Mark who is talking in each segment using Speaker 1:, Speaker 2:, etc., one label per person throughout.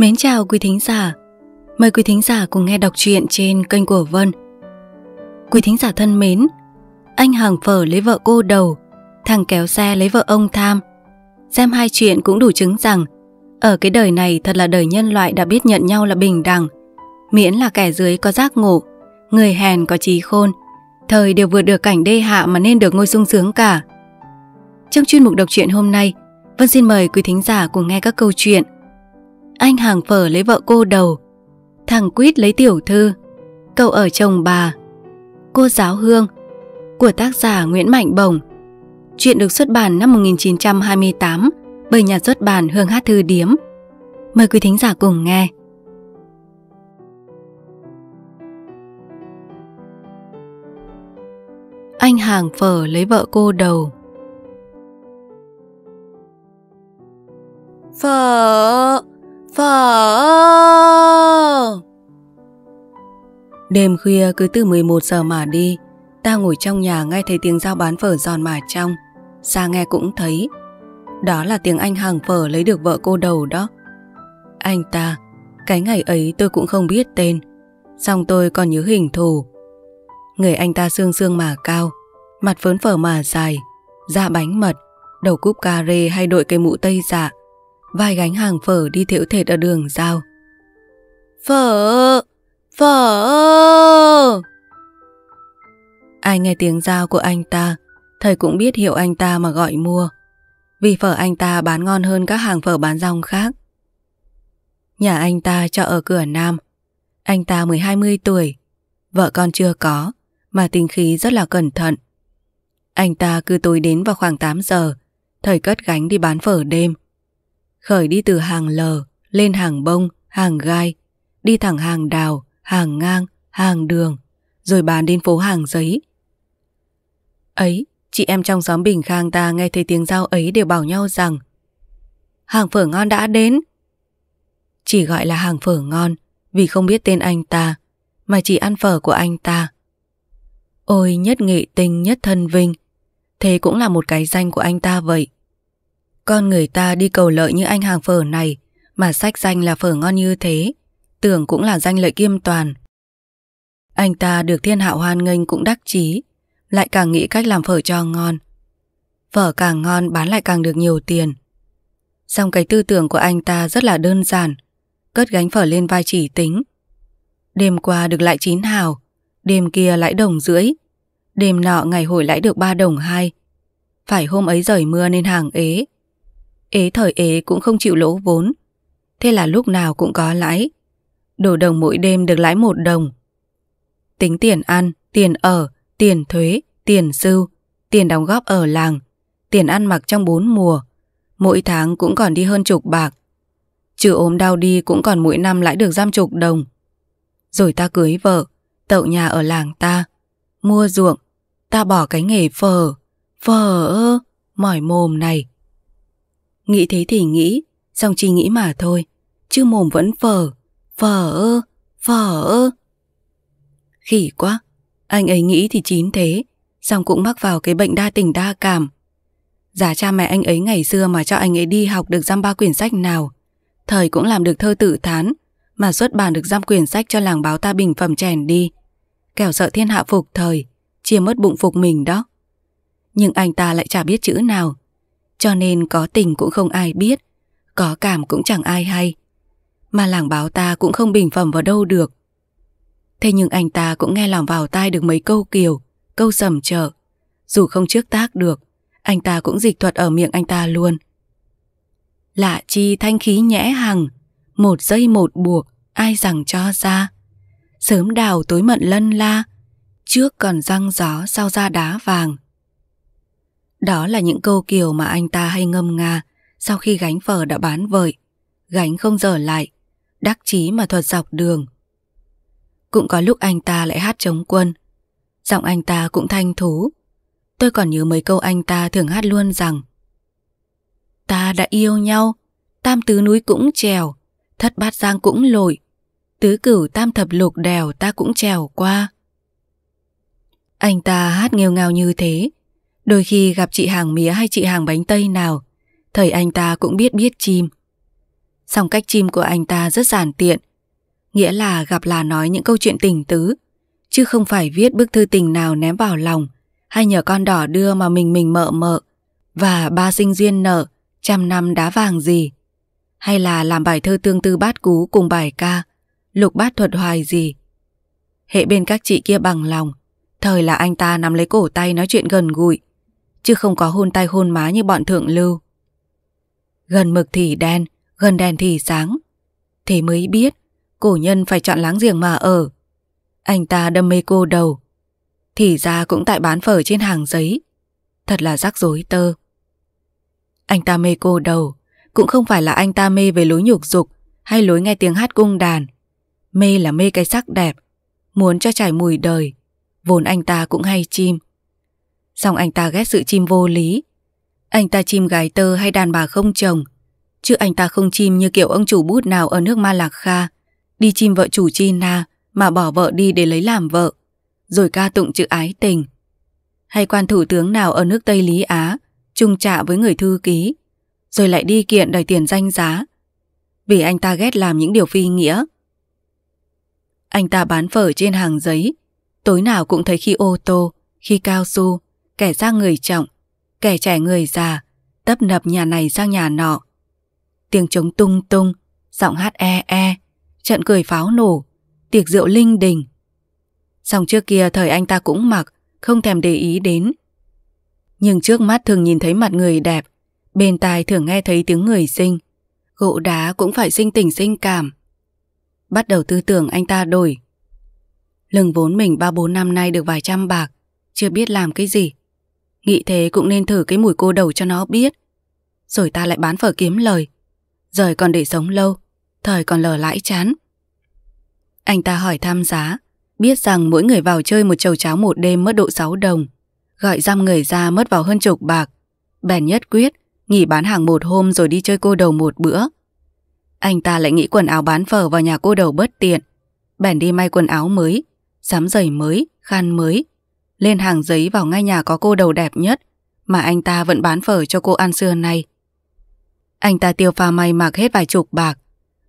Speaker 1: Mến chào quý thính giả. Mời quý thính giả cùng nghe đọc truyện trên kênh của Vân. Quý thính giả thân mến, anh hàng phở lấy vợ cô đầu, thằng kéo xe lấy vợ ông tham. Xem hai chuyện cũng đủ chứng rằng, ở cái đời này thật là đời nhân loại đã biết nhận nhau là bình đẳng. Miễn là kẻ dưới có giác ngộ, người hèn có trí khôn, thời đều vượt được cảnh đê hạ mà nên được ngôi sung sướng cả. Trong chuyên mục đọc truyện hôm nay, Vân xin mời quý thính giả cùng nghe các câu chuyện – anh hàng phở lấy vợ cô đầu, thằng quýt lấy tiểu thư, cậu ở chồng bà, cô giáo hương, của tác giả Nguyễn Mạnh Bồng. Chuyện được xuất bản năm 1928 bởi nhà xuất bản Hương Hát Thư Điếm. Mời quý thính giả cùng nghe. Anh hàng phở lấy vợ cô đầu Phở Phở! Đêm khuya cứ từ 11 giờ mà đi, ta ngồi trong nhà nghe thấy tiếng giao bán phở giòn mà trong. Xa nghe cũng thấy. Đó là tiếng anh hàng phở lấy được vợ cô đầu đó. Anh ta, cái ngày ấy tôi cũng không biết tên. Xong tôi còn nhớ hình thù. Người anh ta xương xương mà cao, mặt phớn phở mà dài, da bánh mật, đầu cúp cà rê hay đội cái mũ tây dạ vai gánh hàng phở đi thiểu thệt ở đường giao. Phở! Phở! Ai nghe tiếng giao của anh ta, thầy cũng biết hiểu anh ta mà gọi mua. Vì phở anh ta bán ngon hơn các hàng phở bán rong khác. Nhà anh ta cho ở cửa Nam. Anh ta mới 20 tuổi, vợ con chưa có, mà tính khí rất là cẩn thận. Anh ta cứ tối đến vào khoảng 8 giờ, thầy cất gánh đi bán phở đêm khởi đi từ hàng lờ, lên hàng bông, hàng gai, đi thẳng hàng đào, hàng ngang, hàng đường, rồi bán đến phố hàng giấy. Ấy, chị em trong xóm Bình Khang ta nghe thấy tiếng giao ấy đều bảo nhau rằng Hàng phở ngon đã đến. Chỉ gọi là hàng phở ngon vì không biết tên anh ta, mà chỉ ăn phở của anh ta. Ôi nhất nghệ tình nhất thân vinh, thế cũng là một cái danh của anh ta vậy. Con người ta đi cầu lợi như anh hàng phở này, mà sách danh là phở ngon như thế, tưởng cũng là danh lợi kiêm toàn. Anh ta được thiên hạo hoan nghênh cũng đắc chí, lại càng nghĩ cách làm phở cho ngon. Phở càng ngon bán lại càng được nhiều tiền. Song cái tư tưởng của anh ta rất là đơn giản, cất gánh phở lên vai chỉ tính. Đêm qua được lại chín hào, đêm kia lãi đồng rưỡi, đêm nọ ngày hồi lãi được ba đồng hai. Phải hôm ấy rời mưa nên hàng ế, Ế thời ế cũng không chịu lỗ vốn Thế là lúc nào cũng có lãi Đổ đồng mỗi đêm được lãi một đồng Tính tiền ăn, tiền ở, tiền thuế, tiền sưu Tiền đóng góp ở làng Tiền ăn mặc trong bốn mùa Mỗi tháng cũng còn đi hơn chục bạc Trừ ốm đau đi cũng còn mỗi năm lãi được giam chục đồng Rồi ta cưới vợ Tậu nhà ở làng ta Mua ruộng Ta bỏ cái nghề phở Phở ơ Mỏi mồm này Nghĩ thế thì nghĩ, xong chỉ nghĩ mà thôi, chứ mồm vẫn phở, phở ơ, phở ơ. Khỉ quá, anh ấy nghĩ thì chín thế, xong cũng mắc vào cái bệnh đa tình đa cảm. Giả cha mẹ anh ấy ngày xưa mà cho anh ấy đi học được dăm ba quyển sách nào, thời cũng làm được thơ tự thán, mà xuất bản được dăm quyển sách cho làng báo ta bình phẩm chèn đi. Kẻo sợ thiên hạ phục thời, chia mất bụng phục mình đó. Nhưng anh ta lại chả biết chữ nào, cho nên có tình cũng không ai biết Có cảm cũng chẳng ai hay Mà làng báo ta cũng không bình phẩm vào đâu được Thế nhưng anh ta cũng nghe lòng vào tai được mấy câu kiều Câu sầm trợ Dù không trước tác được Anh ta cũng dịch thuật ở miệng anh ta luôn Lạ chi thanh khí nhẽ hằng Một giây một buộc Ai rằng cho ra Sớm đào tối mận lân la Trước còn răng gió sau ra đá vàng đó là những câu kiều mà anh ta hay ngâm nga sau khi gánh phở đã bán vợi. Gánh không dở lại, đắc chí mà thuật dọc đường. Cũng có lúc anh ta lại hát chống quân. Giọng anh ta cũng thanh thú. Tôi còn nhớ mấy câu anh ta thường hát luôn rằng Ta đã yêu nhau, tam tứ núi cũng trèo, thất bát giang cũng lội, tứ cửu tam thập lục đèo ta cũng trèo qua. Anh ta hát nghêu ngào như thế, Đôi khi gặp chị hàng mía hay chị hàng bánh tây nào, thầy anh ta cũng biết biết chim. Song cách chim của anh ta rất giản tiện, nghĩa là gặp là nói những câu chuyện tình tứ, chứ không phải viết bức thư tình nào ném vào lòng, hay nhờ con đỏ đưa mà mình mình mợ mợ, và ba sinh duyên nợ, trăm năm đá vàng gì. Hay là làm bài thơ tương tư bát cú cùng bài ca, lục bát thuật hoài gì. Hệ bên các chị kia bằng lòng, thời là anh ta nắm lấy cổ tay nói chuyện gần gũi, chứ không có hôn tay hôn má như bọn thượng lưu. Gần mực thì đen, gần đèn thì sáng. Thế mới biết, cổ nhân phải chọn láng giềng mà ở. Anh ta đâm mê cô đầu. Thì ra cũng tại bán phở trên hàng giấy. Thật là rắc rối tơ. Anh ta mê cô đầu, cũng không phải là anh ta mê về lối nhục dục hay lối nghe tiếng hát cung đàn. Mê là mê cái sắc đẹp, muốn cho trải mùi đời. Vốn anh ta cũng hay chim, Xong anh ta ghét sự chim vô lý Anh ta chim gái tơ hay đàn bà không chồng Chứ anh ta không chim như kiểu ông chủ bút nào ở nước Ma Lạc Kha Đi chim vợ chủ chi na Mà bỏ vợ đi để lấy làm vợ Rồi ca tụng chữ ái tình Hay quan thủ tướng nào ở nước Tây Lý Á chung trạ với người thư ký Rồi lại đi kiện đòi tiền danh giá Vì anh ta ghét làm những điều phi nghĩa Anh ta bán phở trên hàng giấy Tối nào cũng thấy khi ô tô Khi cao su kẻ ra người trọng, kẻ trẻ người già, tấp nập nhà này sang nhà nọ. Tiếng trống tung tung, giọng hát e e, trận cười pháo nổ, tiệc rượu linh đình. Xong trước kia thời anh ta cũng mặc, không thèm để ý đến. Nhưng trước mắt thường nhìn thấy mặt người đẹp, bên tai thường nghe thấy tiếng người sinh. Gỗ đá cũng phải sinh tình sinh cảm. Bắt đầu tư tưởng anh ta đổi. Lưng vốn mình ba bốn năm nay được vài trăm bạc, chưa biết làm cái gì. Nghĩ thế cũng nên thử cái mùi cô đầu cho nó biết Rồi ta lại bán phở kiếm lời Rời còn để sống lâu Thời còn lờ lãi chán Anh ta hỏi tham giá Biết rằng mỗi người vào chơi một chầu cháo một đêm mất độ 6 đồng Gọi dăm người ra mất vào hơn chục bạc Bèn nhất quyết Nghỉ bán hàng một hôm rồi đi chơi cô đầu một bữa Anh ta lại nghĩ quần áo bán phở vào nhà cô đầu bất tiện Bèn đi may quần áo mới Sắm giày mới, khăn mới lên hàng giấy vào ngay nhà có cô đầu đẹp nhất mà anh ta vẫn bán phở cho cô ăn xưa nay. Anh ta tiêu pha may mặc hết vài chục bạc,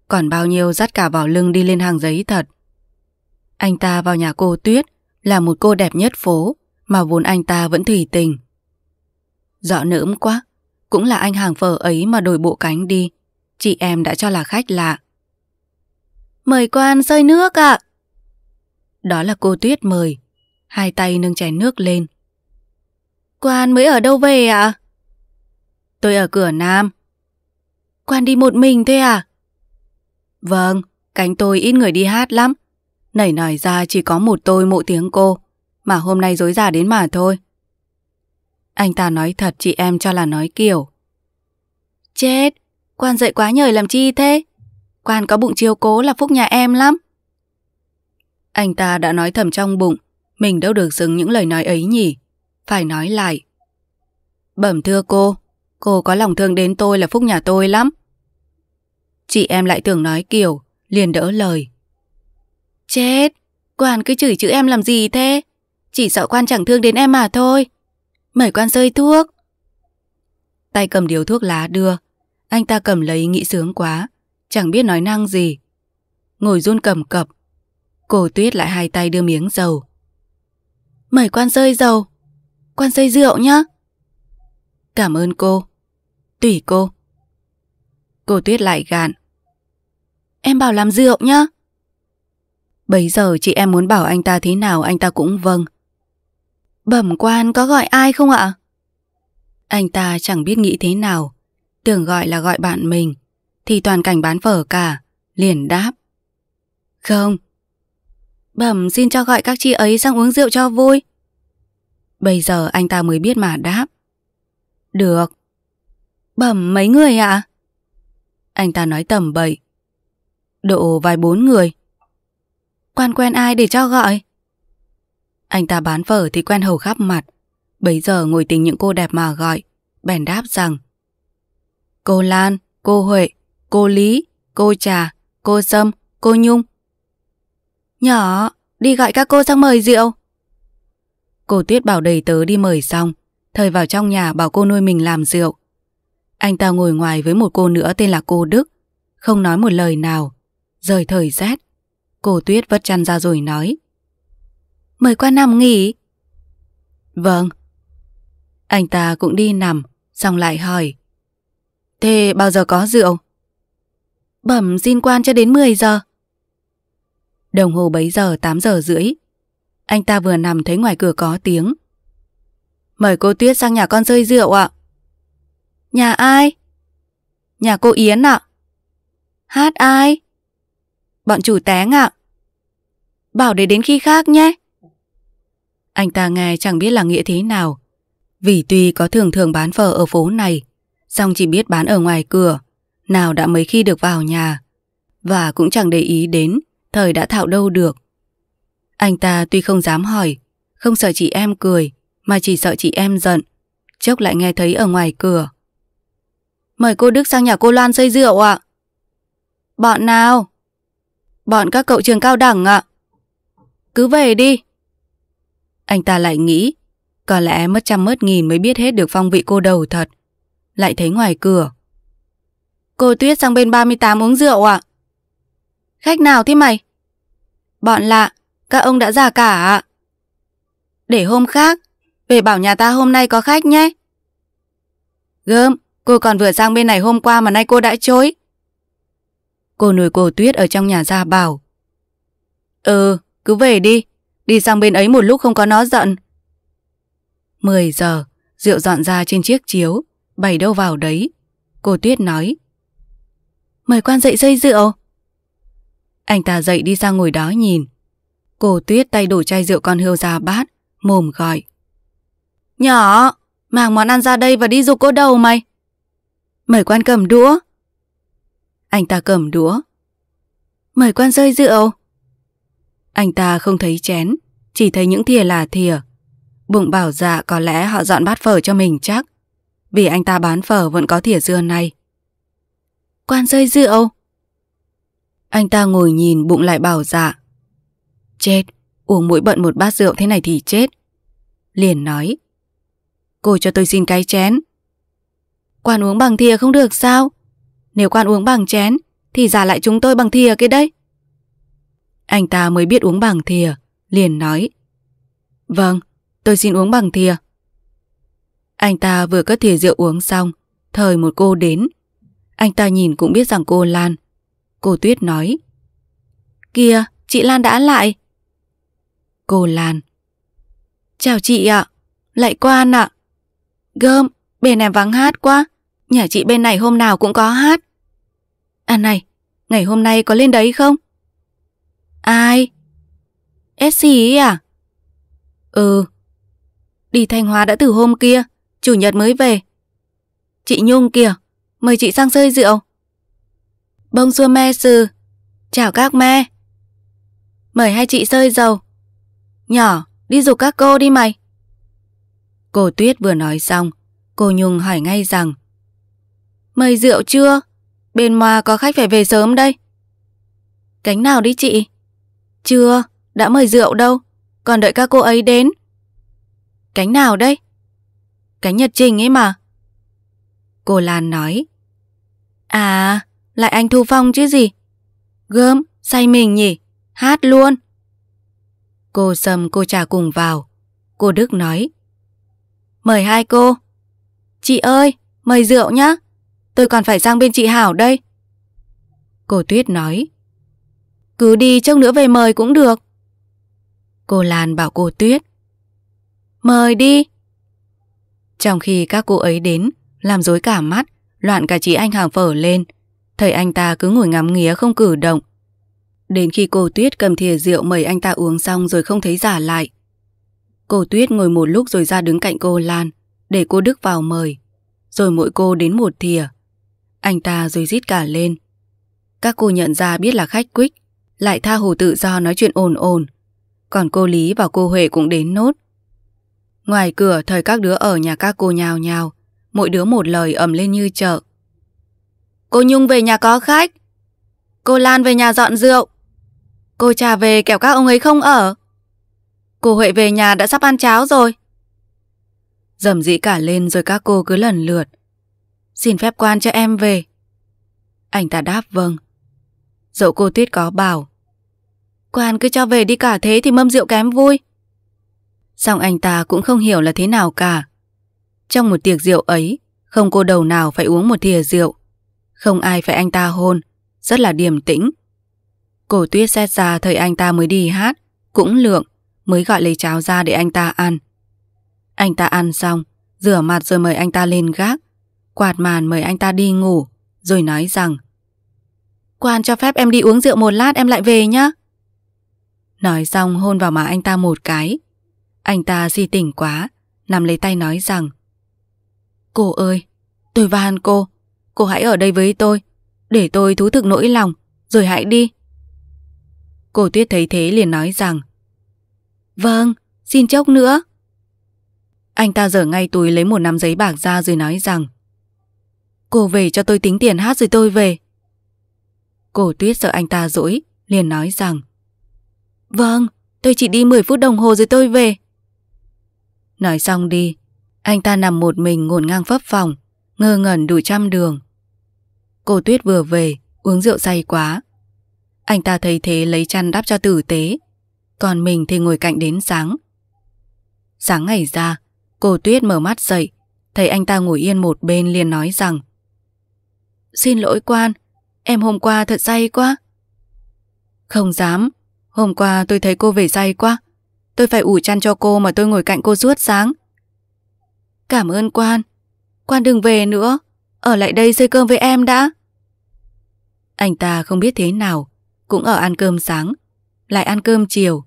Speaker 1: còn bao nhiêu dắt cả vào lưng đi lên hàng giấy thật. Anh ta vào nhà cô Tuyết là một cô đẹp nhất phố mà vốn anh ta vẫn thủy tình. Dọ nỡm quá, cũng là anh hàng phở ấy mà đổi bộ cánh đi, chị em đã cho là khách lạ. Mời quan sơi nước ạ. À. Đó là cô Tuyết mời, hai tay nâng chén nước lên. Quan mới ở đâu về ạ? Tôi ở cửa Nam. Quan đi một mình thế à? Vâng, cánh tôi ít người đi hát lắm. Nảy nảy ra chỉ có một tôi mộ tiếng cô, mà hôm nay dối già đến mà thôi. Anh ta nói thật chị em cho là nói kiểu. Chết, quan dậy quá nhời làm chi thế? Quan có bụng chiêu cố là phúc nhà em lắm. Anh ta đã nói thầm trong bụng, mình đâu được dừng những lời nói ấy nhỉ? Phải nói lại. Bẩm thưa cô, cô có lòng thương đến tôi là phúc nhà tôi lắm. Chị em lại tưởng nói kiểu, liền đỡ lời. Chết, quan cứ chửi chữ em làm gì thế? Chỉ sợ quan chẳng thương đến em mà thôi. Mời quan rơi thuốc. Tay cầm điếu thuốc lá đưa, anh ta cầm lấy nghĩ sướng quá, chẳng biết nói năng gì. Ngồi run cầm cập, Cô Tuyết lại hai tay đưa miếng dầu, Mời quan rơi dầu. Quan rơi rượu nhá. Cảm ơn cô. Tùy cô. Cô Tuyết lại gạn. Em bảo làm rượu nhá. Bấy giờ chị em muốn bảo anh ta thế nào anh ta cũng vâng. Bẩm quan có gọi ai không ạ? Anh ta chẳng biết nghĩ thế nào. Tưởng gọi là gọi bạn mình. Thì toàn cảnh bán phở cả. Liền đáp. Không, Bẩm xin cho gọi các chị ấy sang uống rượu cho vui. Bây giờ anh ta mới biết mà đáp. Được. Bẩm mấy người ạ? Anh ta nói tầm bậy. Độ vài bốn người. Quan quen ai để cho gọi? Anh ta bán phở thì quen hầu khắp mặt. Bây giờ ngồi tính những cô đẹp mà gọi. Bèn đáp rằng Cô Lan, cô Huệ, cô Lý, cô Trà, cô Sâm, cô Nhung, Nhỏ, đi gọi các cô sang mời rượu. Cô Tuyết bảo đầy tớ đi mời xong, thời vào trong nhà bảo cô nuôi mình làm rượu. Anh ta ngồi ngoài với một cô nữa tên là cô Đức, không nói một lời nào. Rời thời rét, cô Tuyết vất chăn ra rồi nói. Mời qua nằm nghỉ. Vâng. Anh ta cũng đi nằm, xong lại hỏi. Thế bao giờ có rượu? Bẩm xin quan cho đến 10 giờ. Đồng hồ bấy giờ 8 giờ rưỡi. Anh ta vừa nằm thấy ngoài cửa có tiếng. Mời cô Tuyết sang nhà con rơi rượu ạ. Nhà ai? Nhà cô Yến ạ. Hát ai? Bọn chủ táng ạ. Bảo để đến khi khác nhé. Anh ta nghe chẳng biết là nghĩa thế nào. Vì tuy có thường thường bán phở ở phố này, song chỉ biết bán ở ngoài cửa, nào đã mấy khi được vào nhà. Và cũng chẳng để ý đến thời đã thạo đâu được. Anh ta tuy không dám hỏi, không sợ chị em cười, mà chỉ sợ chị em giận, chốc lại nghe thấy ở ngoài cửa. Mời cô Đức sang nhà cô Loan xây rượu ạ. Bọn nào? Bọn các cậu trường cao đẳng ạ. Cứ về đi. Anh ta lại nghĩ, có lẽ mất trăm mất nghìn mới biết hết được phong vị cô đầu thật. Lại thấy ngoài cửa. Cô Tuyết sang bên 38 uống rượu ạ. À. Khách nào thế mày? Bọn lạ, các ông đã già cả ạ. Để hôm khác, về bảo nhà ta hôm nay có khách nhé. Gớm, cô còn vừa sang bên này hôm qua mà nay cô đã chối. Cô nuôi cô Tuyết ở trong nhà ra bảo. Ừ, cứ về đi, đi sang bên ấy một lúc không có nó giận. 10 giờ, rượu dọn ra trên chiếc chiếu, bày đâu vào đấy. Cô Tuyết nói. Mời quan dậy dây rượu. Anh ta dậy đi ra ngồi đó nhìn. Cô Tuyết tay đổ chai rượu con hươu ra bát, mồm gọi. Nhỏ, mang món ăn ra đây và đi dục cô đầu mày. Mời quan cầm đũa. Anh ta cầm đũa. Mời quan rơi rượu. Anh ta không thấy chén, chỉ thấy những thìa là thìa. Bụng bảo dạ có lẽ họ dọn bát phở cho mình chắc. Vì anh ta bán phở vẫn có thìa dưa này. Quan rơi rượu. Anh ta ngồi nhìn bụng lại bảo dạ. Chết, uống mỗi bận một bát rượu thế này thì chết. Liền nói. Cô cho tôi xin cái chén. Quan uống bằng thìa không được sao? Nếu quan uống bằng chén thì giả lại chúng tôi bằng thìa cái đấy. Anh ta mới biết uống bằng thìa, liền nói. Vâng, tôi xin uống bằng thìa. Anh ta vừa cất thìa rượu uống xong, thời một cô đến. Anh ta nhìn cũng biết rằng cô Lan Cô Tuyết nói Kìa, chị Lan đã lại Cô Lan Chào chị ạ, à, lại quan ạ Gơm, bên này vắng hát quá Nhà chị bên này hôm nào cũng có hát À này, ngày hôm nay có lên đấy không? Ai? Essie à? Ừ Đi Thanh Hóa đã từ hôm kia Chủ nhật mới về Chị Nhung kìa Mời chị sang sơi rượu bông Bonjour me sư. Chào các me. Mời hai chị sơi dầu. Nhỏ, đi dục các cô đi mày. Cô Tuyết vừa nói xong, cô Nhung hỏi ngay rằng Mời rượu chưa? Bên Moa có khách phải về sớm đây. Cánh nào đi chị? Chưa, đã mời rượu đâu, còn đợi các cô ấy đến. Cánh nào đây? Cánh Nhật Trình ấy mà. Cô Lan nói. À, lại anh Thu Phong chứ gì. Gớm, say mình nhỉ, hát luôn. Cô Sầm cô trà cùng vào. Cô Đức nói. Mời hai cô. Chị ơi, mời rượu nhá. Tôi còn phải sang bên chị Hảo đây. Cô Tuyết nói. Cứ đi chốc nữa về mời cũng được. Cô Lan bảo cô Tuyết. Mời đi. Trong khi các cô ấy đến, làm dối cả mắt, loạn cả chị anh hàng phở lên, Thấy anh ta cứ ngồi ngắm nghía không cử động Đến khi cô Tuyết cầm thìa rượu mời anh ta uống xong rồi không thấy giả lại Cô Tuyết ngồi một lúc rồi ra đứng cạnh cô Lan Để cô Đức vào mời Rồi mỗi cô đến một thìa Anh ta rồi rít cả lên Các cô nhận ra biết là khách quýt Lại tha hồ tự do nói chuyện ồn ồn Còn cô Lý và cô Huệ cũng đến nốt Ngoài cửa thời các đứa ở nhà các cô nhào nhào Mỗi đứa một lời ầm lên như chợ Cô Nhung về nhà có khách. Cô Lan về nhà dọn rượu. Cô trà về kẻo các ông ấy không ở. Cô Huệ về nhà đã sắp ăn cháo rồi. Dầm dĩ cả lên rồi các cô cứ lần lượt. Xin phép quan cho em về. Anh ta đáp vâng. Dẫu cô Tuyết có bảo. Quan cứ cho về đi cả thế thì mâm rượu kém vui. Xong anh ta cũng không hiểu là thế nào cả. Trong một tiệc rượu ấy, không cô đầu nào phải uống một thìa rượu không ai phải anh ta hôn, rất là điềm tĩnh. Cổ tuyết xét ra thời anh ta mới đi hát, cũng lượng, mới gọi lấy cháo ra để anh ta ăn. Anh ta ăn xong, rửa mặt rồi mời anh ta lên gác, quạt màn mời anh ta đi ngủ, rồi nói rằng Quan cho phép em đi uống rượu một lát em lại về nhá. Nói xong hôn vào má anh ta một cái. Anh ta di tỉnh quá, nằm lấy tay nói rằng Cô ơi, tôi van cô, Cô hãy ở đây với tôi, để tôi thú thực nỗi lòng, rồi hãy đi. Cô Tuyết thấy thế liền nói rằng Vâng, xin chốc nữa. Anh ta dở ngay túi lấy một nắm giấy bạc ra rồi nói rằng Cô về cho tôi tính tiền hát rồi tôi về. Cô Tuyết sợ anh ta dỗi, liền nói rằng Vâng, tôi chỉ đi 10 phút đồng hồ rồi tôi về. Nói xong đi, anh ta nằm một mình ngổn ngang pháp phòng, ngơ ngẩn đủ trăm đường. Cô Tuyết vừa về, uống rượu say quá. Anh ta thấy thế lấy chăn đắp cho tử tế, còn mình thì ngồi cạnh đến sáng. Sáng ngày ra, cô Tuyết mở mắt dậy, thấy anh ta ngồi yên một bên liền nói rằng Xin lỗi quan, em hôm qua thật say quá. Không dám, hôm qua tôi thấy cô về say quá. Tôi phải ủ chăn cho cô mà tôi ngồi cạnh cô suốt sáng. Cảm ơn quan, Quan đừng về nữa, ở lại đây xây cơm với em đã. Anh ta không biết thế nào, cũng ở ăn cơm sáng, lại ăn cơm chiều.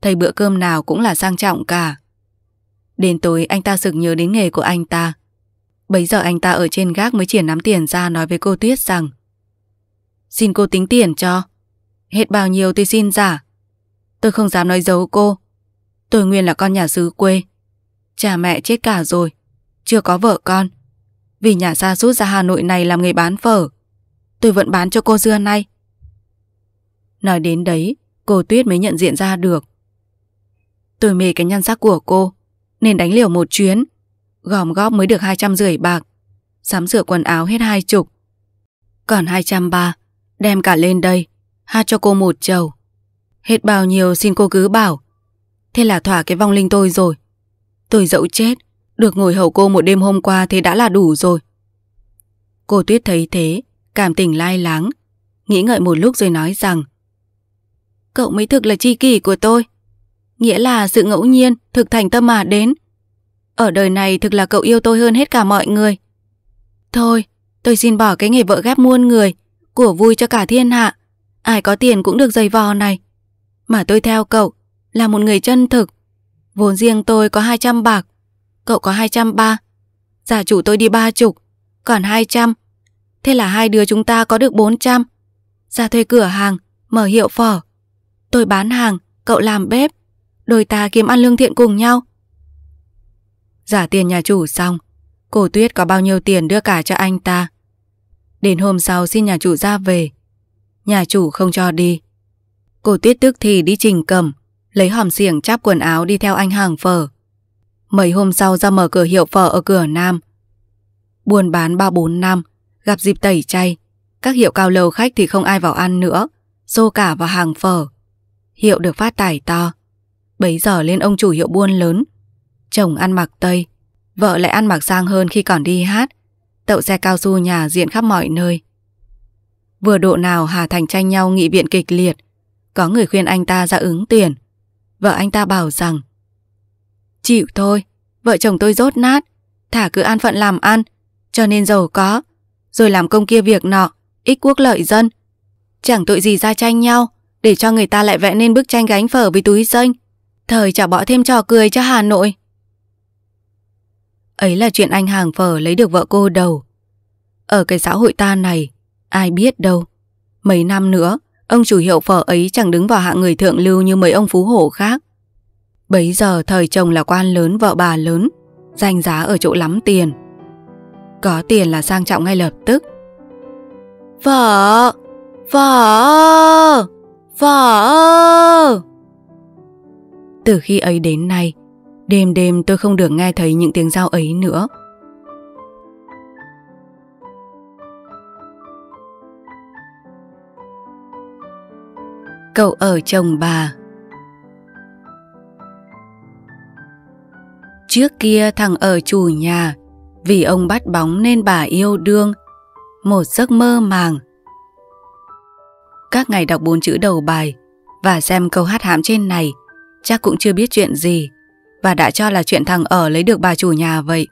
Speaker 1: Thấy bữa cơm nào cũng là sang trọng cả. Đến tối anh ta sực nhớ đến nghề của anh ta. Bấy giờ anh ta ở trên gác mới triển nắm tiền ra nói với cô Tuyết rằng Xin cô tính tiền cho. Hết bao nhiêu tôi xin giả. Tôi không dám nói giấu cô. Tôi nguyên là con nhà xứ quê. Cha mẹ chết cả rồi chưa có vợ con. Vì nhà xa rút ra Hà Nội này làm nghề bán phở. Tôi vẫn bán cho cô dưa nay. Nói đến đấy, cô Tuyết mới nhận diện ra được. Tôi mê cái nhan sắc của cô, nên đánh liều một chuyến. gom góp mới được hai trăm rưỡi bạc. Sắm sửa quần áo hết hai chục. Còn hai trăm ba, đem cả lên đây, hát cho cô một chầu. Hết bao nhiêu xin cô cứ bảo. Thế là thỏa cái vong linh tôi rồi. Tôi dẫu chết, được ngồi hầu cô một đêm hôm qua thì đã là đủ rồi. Cô Tuyết thấy thế, cảm tình lai láng, nghĩ ngợi một lúc rồi nói rằng Cậu mới thực là chi kỷ của tôi. Nghĩa là sự ngẫu nhiên, thực thành tâm mà đến. Ở đời này thực là cậu yêu tôi hơn hết cả mọi người. Thôi, tôi xin bỏ cái nghề vợ ghép muôn người, của vui cho cả thiên hạ. Ai có tiền cũng được dày vò này. Mà tôi theo cậu, là một người chân thực. Vốn riêng tôi có 200 bạc, Cậu có 230 Giả chủ tôi đi ba chục Còn 200 Thế là hai đứa chúng ta có được 400 Ra thuê cửa hàng Mở hiệu phở Tôi bán hàng Cậu làm bếp Đôi ta kiếm ăn lương thiện cùng nhau Giả tiền nhà chủ xong Cổ tuyết có bao nhiêu tiền đưa cả cho anh ta Đến hôm sau xin nhà chủ ra về Nhà chủ không cho đi Cổ tuyết tức thì đi trình cầm Lấy hòm xiềng chắp quần áo đi theo anh hàng phở Mấy hôm sau ra mở cửa hiệu phở ở cửa Nam. Buôn bán 3-4 năm, gặp dịp tẩy chay. Các hiệu cao lầu khách thì không ai vào ăn nữa, xô cả vào hàng phở. Hiệu được phát tải to. Bấy giờ lên ông chủ hiệu buôn lớn. Chồng ăn mặc Tây, vợ lại ăn mặc sang hơn khi còn đi hát. Tậu xe cao su nhà diện khắp mọi nơi. Vừa độ nào Hà Thành tranh nhau nghị viện kịch liệt. Có người khuyên anh ta ra ứng tiền. Vợ anh ta bảo rằng Chịu thôi, vợ chồng tôi rốt nát, thả cứ an phận làm ăn, cho nên giàu có, rồi làm công kia việc nọ, ích quốc lợi dân. Chẳng tội gì ra tranh nhau, để cho người ta lại vẽ nên bức tranh gánh phở với túi xanh. Thời chả bỏ thêm trò cười cho Hà Nội. Ấy là chuyện anh hàng phở lấy được vợ cô đầu. Ở cái xã hội ta này, ai biết đâu. Mấy năm nữa, ông chủ hiệu phở ấy chẳng đứng vào hạng người thượng lưu như mấy ông phú hổ khác. Bấy giờ thời chồng là quan lớn vợ bà lớn, danh giá ở chỗ lắm tiền. Có tiền là sang trọng ngay lập tức. Vợ! Vợ! Vợ! Từ khi ấy đến nay, đêm đêm tôi không được nghe thấy những tiếng giao ấy nữa. Cậu ở chồng bà Trước kia thằng ở chủ nhà, vì ông bắt bóng nên bà yêu đương. Một giấc mơ màng. Các ngày đọc bốn chữ đầu bài và xem câu hát hám trên này, chắc cũng chưa biết chuyện gì và đã cho là chuyện thằng ở lấy được bà chủ nhà vậy.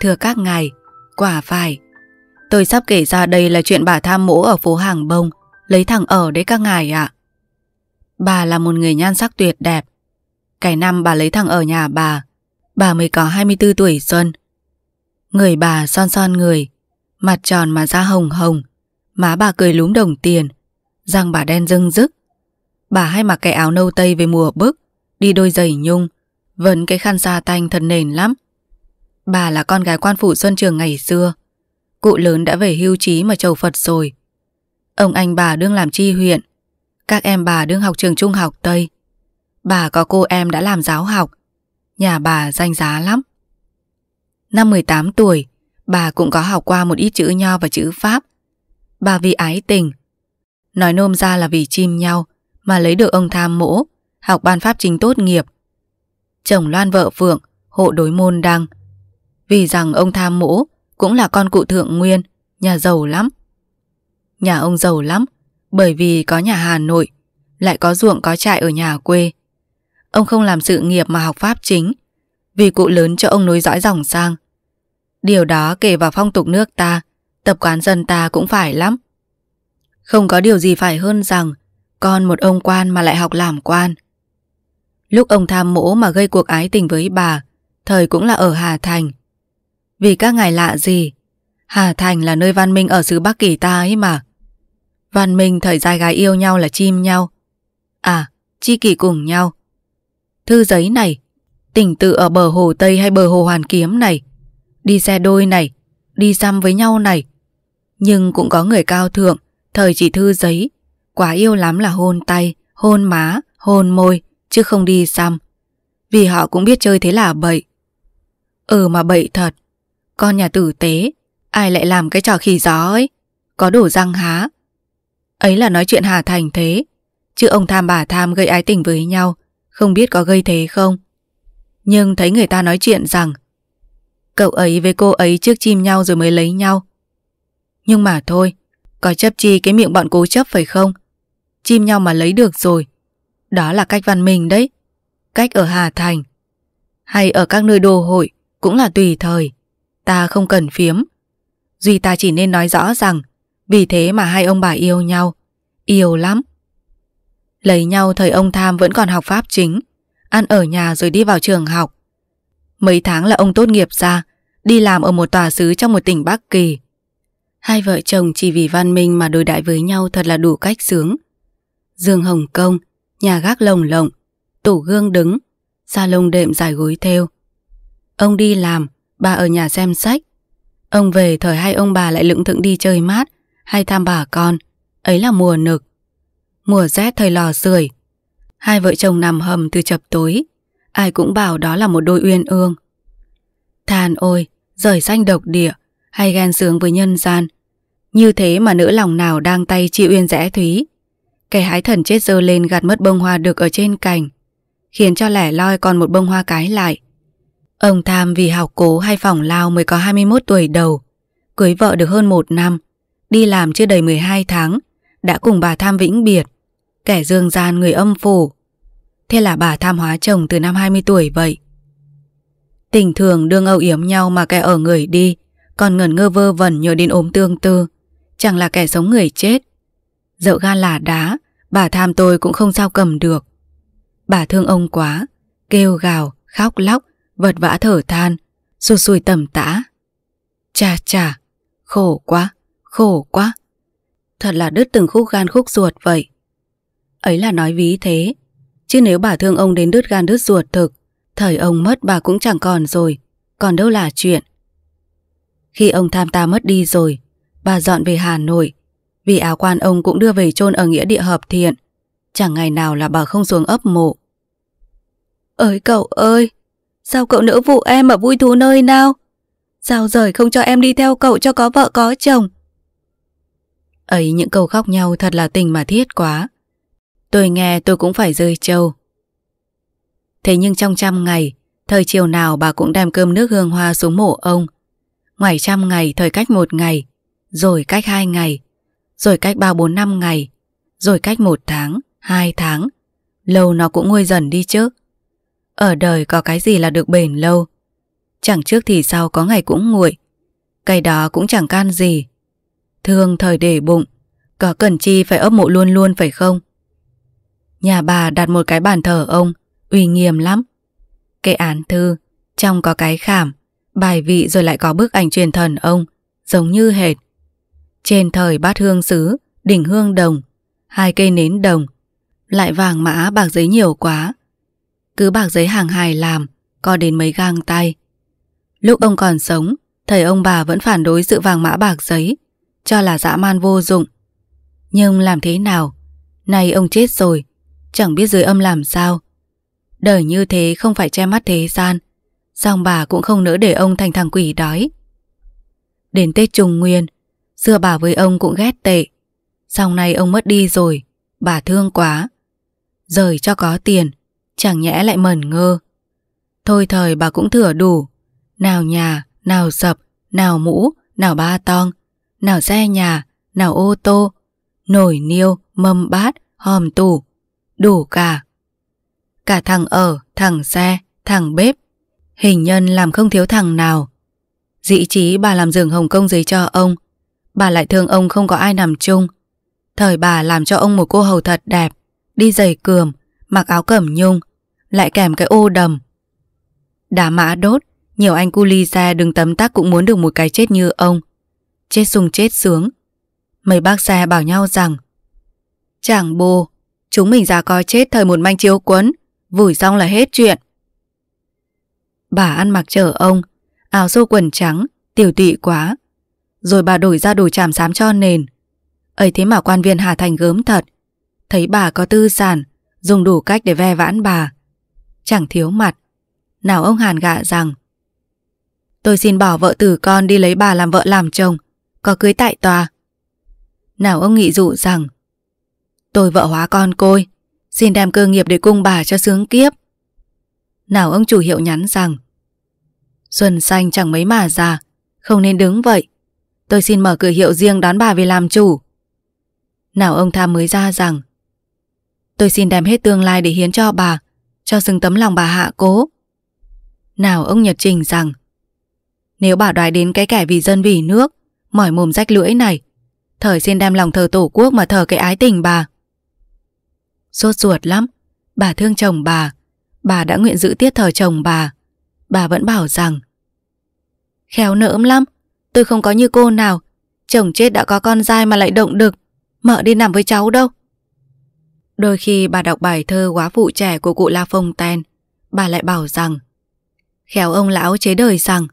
Speaker 1: Thưa các ngài, quả phải. Tôi sắp kể ra đây là chuyện bà tham mỗ ở phố Hàng Bông, lấy thằng ở đấy các ngài ạ. Bà là một người nhan sắc tuyệt đẹp. Cái năm bà lấy thằng ở nhà bà, bà mới có 24 tuổi xuân. Người bà son son người, mặt tròn mà da hồng hồng, má bà cười lúm đồng tiền, răng bà đen dưng rức. Bà hay mặc cái áo nâu tây về mùa bức, đi đôi giày nhung, vẫn cái khăn xa tanh thật nền lắm. Bà là con gái quan phủ Xuân Trường ngày xưa. Cụ lớn đã về hưu trí mà chầu Phật rồi. Ông anh bà đương làm chi huyện, các em bà đương học trường trung học Tây. Bà có cô em đã làm giáo học, nhà bà danh giá lắm. Năm 18 tuổi, bà cũng có học qua một ít chữ nho và chữ Pháp. Bà vì ái tình. Nói nôm ra là vì chim nhau mà lấy được ông tham mỗ, học ban pháp chính tốt nghiệp. Chồng Loan vợ Phượng, hộ đối môn đăng. Vì rằng ông tham mỗ cũng là con cụ thượng nguyên, nhà giàu lắm. Nhà ông giàu lắm, bởi vì có nhà Hà Nội, lại có ruộng có trại ở nhà quê. Ông không làm sự nghiệp mà học pháp chính Vì cụ lớn cho ông nối dõi dòng sang Điều đó kể vào phong tục nước ta Tập quán dân ta cũng phải lắm Không có điều gì phải hơn rằng Con một ông quan mà lại học làm quan Lúc ông tham mỗ mà gây cuộc ái tình với bà Thời cũng là ở Hà Thành Vì các ngài lạ gì Hà Thành là nơi văn minh ở xứ Bắc Kỳ ta ấy mà Văn minh thời dài gái yêu nhau là chim nhau À, chi kỷ cùng nhau thư giấy này, tỉnh tự ở bờ hồ Tây hay bờ hồ Hoàn Kiếm này, đi xe đôi này, đi xăm với nhau này. Nhưng cũng có người cao thượng, thời chỉ thư giấy, quá yêu lắm là hôn tay, hôn má, hôn môi, chứ không đi xăm. Vì họ cũng biết chơi thế là bậy. Ừ mà bậy thật, con nhà tử tế, ai lại làm cái trò khỉ gió ấy, có đổ răng há. Ấy là nói chuyện Hà Thành thế, chứ ông tham bà tham gây ái tình với nhau không biết có gây thế không Nhưng thấy người ta nói chuyện rằng Cậu ấy với cô ấy trước chim nhau rồi mới lấy nhau Nhưng mà thôi Có chấp chi cái miệng bọn cố chấp phải không Chim nhau mà lấy được rồi Đó là cách văn minh đấy Cách ở Hà Thành Hay ở các nơi đồ hội Cũng là tùy thời Ta không cần phiếm Duy ta chỉ nên nói rõ rằng Vì thế mà hai ông bà yêu nhau Yêu lắm Lấy nhau thời ông Tham vẫn còn học pháp chính Ăn ở nhà rồi đi vào trường học Mấy tháng là ông tốt nghiệp ra Đi làm ở một tòa xứ trong một tỉnh Bắc Kỳ Hai vợ chồng chỉ vì văn minh mà đối đãi với nhau thật là đủ cách sướng Dương Hồng công Nhà gác lồng lộng Tủ gương đứng sa lông đệm dài gối theo Ông đi làm Bà ở nhà xem sách Ông về thời hai ông bà lại lững thững đi chơi mát Hay thăm bà con Ấy là mùa nực mùa rét thời lò sưởi. Hai vợ chồng nằm hầm từ chập tối, ai cũng bảo đó là một đôi uyên ương. Than ôi, rời xanh độc địa, hay ghen sướng với nhân gian. Như thế mà nữ lòng nào đang tay chị uyên rẽ thúy. Kẻ hái thần chết dơ lên gạt mất bông hoa được ở trên cành, khiến cho lẻ loi còn một bông hoa cái lại. Ông Tham vì học cố hay phỏng lao mới có 21 tuổi đầu, cưới vợ được hơn một năm, đi làm chưa đầy 12 tháng, đã cùng bà Tham vĩnh biệt kẻ dương gian người âm phủ. Thế là bà tham hóa chồng từ năm 20 tuổi vậy. Tình thường đương âu yếm nhau mà kẻ ở người đi, còn ngẩn ngơ vơ vẩn nhớ đến ốm tương tư, chẳng là kẻ sống người chết. Dậu gan là đá, bà tham tôi cũng không sao cầm được. Bà thương ông quá, kêu gào, khóc lóc, vật vã thở than, sụt sùi tầm tã. Chà chà, khổ quá, khổ quá. Thật là đứt từng khúc gan khúc ruột vậy. Ấy là nói ví thế. Chứ nếu bà thương ông đến đứt gan đứt ruột thực, thời ông mất bà cũng chẳng còn rồi, còn đâu là chuyện. Khi ông tham ta mất đi rồi, bà dọn về Hà Nội, vì áo quan ông cũng đưa về chôn ở nghĩa địa hợp thiện. Chẳng ngày nào là bà không xuống ấp mộ. Ơi cậu ơi, sao cậu nỡ vụ em ở vui thú nơi nào? Sao rời không cho em đi theo cậu cho có vợ có chồng? Ấy những câu khóc nhau thật là tình mà thiết quá. Tôi nghe tôi cũng phải rơi trâu. Thế nhưng trong trăm ngày, thời chiều nào bà cũng đem cơm nước hương hoa xuống mộ ông. Ngoài trăm ngày thời cách một ngày, rồi cách hai ngày, rồi cách ba bốn năm ngày, rồi cách một tháng, hai tháng. Lâu nó cũng nguôi dần đi chứ. Ở đời có cái gì là được bền lâu. Chẳng trước thì sau có ngày cũng nguội. Cái đó cũng chẳng can gì. Thương thời để bụng, có cần chi phải ấp mộ luôn luôn phải không? Nhà bà đặt một cái bàn thờ ông, uy nghiêm lắm. Cái án thư, trong có cái khảm, bài vị rồi lại có bức ảnh truyền thần ông, giống như hệt. Trên thời bát hương xứ, đỉnh hương đồng, hai cây nến đồng, lại vàng mã bạc giấy nhiều quá. Cứ bạc giấy hàng hài làm, có đến mấy gang tay. Lúc ông còn sống, thầy ông bà vẫn phản đối sự vàng mã bạc giấy, cho là dã man vô dụng. Nhưng làm thế nào? Nay ông chết rồi, chẳng biết dưới âm làm sao. Đời như thế không phải che mắt thế gian, song bà cũng không nỡ để ông thành thằng quỷ đói. Đến Tết Trung Nguyên, xưa bà với ông cũng ghét tệ. Sau này ông mất đi rồi, bà thương quá. Rời cho có tiền, chẳng nhẽ lại mẩn ngơ. Thôi thời bà cũng thừa đủ, nào nhà, nào sập, nào mũ, nào ba tong, nào xe nhà, nào ô tô, nổi niêu, mâm bát, hòm tủ, đủ cả. Cả thằng ở, thằng xe, thằng bếp, hình nhân làm không thiếu thằng nào. Dĩ chí bà làm giường Hồng Kông giấy cho ông, bà lại thương ông không có ai nằm chung. Thời bà làm cho ông một cô hầu thật đẹp, đi giày cườm, mặc áo cẩm nhung, lại kèm cái ô đầm. Đá mã đốt, nhiều anh cu ly xe đừng tấm tắc cũng muốn được một cái chết như ông. Chết sung chết sướng. Mấy bác xe bảo nhau rằng Chàng bồ, Chúng mình già coi chết thời một manh chiếu cuốn vùi xong là hết chuyện. Bà ăn mặc chở ông, áo xô quần trắng, tiểu tụy quá. Rồi bà đổi ra đồ chạm xám cho nền. ấy thế mà quan viên Hà Thành gớm thật. Thấy bà có tư sản, dùng đủ cách để ve vãn bà. Chẳng thiếu mặt. Nào ông Hàn gạ rằng Tôi xin bỏ vợ tử con đi lấy bà làm vợ làm chồng, có cưới tại tòa. Nào ông nghị dụ rằng Tôi vợ hóa con côi, xin đem cơ nghiệp để cung bà cho sướng kiếp. Nào ông chủ hiệu nhắn rằng, Xuân xanh chẳng mấy mà già, không nên đứng vậy. Tôi xin mở cửa hiệu riêng đón bà về làm chủ. Nào ông tham mới ra rằng, Tôi xin đem hết tương lai để hiến cho bà, cho xứng tấm lòng bà hạ cố. Nào ông Nhật Trình rằng, nếu bà đoái đến cái kẻ vì dân vì nước, mỏi mồm rách lưỡi này, thời xin đem lòng thờ tổ quốc mà thờ cái ái tình bà. Sốt ruột lắm Bà thương chồng bà Bà đã nguyện giữ tiết thờ chồng bà Bà vẫn bảo rằng Khéo nỡm lắm Tôi không có như cô nào Chồng chết đã có con dai mà lại động đực Mợ đi nằm với cháu đâu Đôi khi bà đọc bài thơ quá phụ trẻ của cụ La Phong Ten Bà lại bảo rằng Khéo ông lão chế đời rằng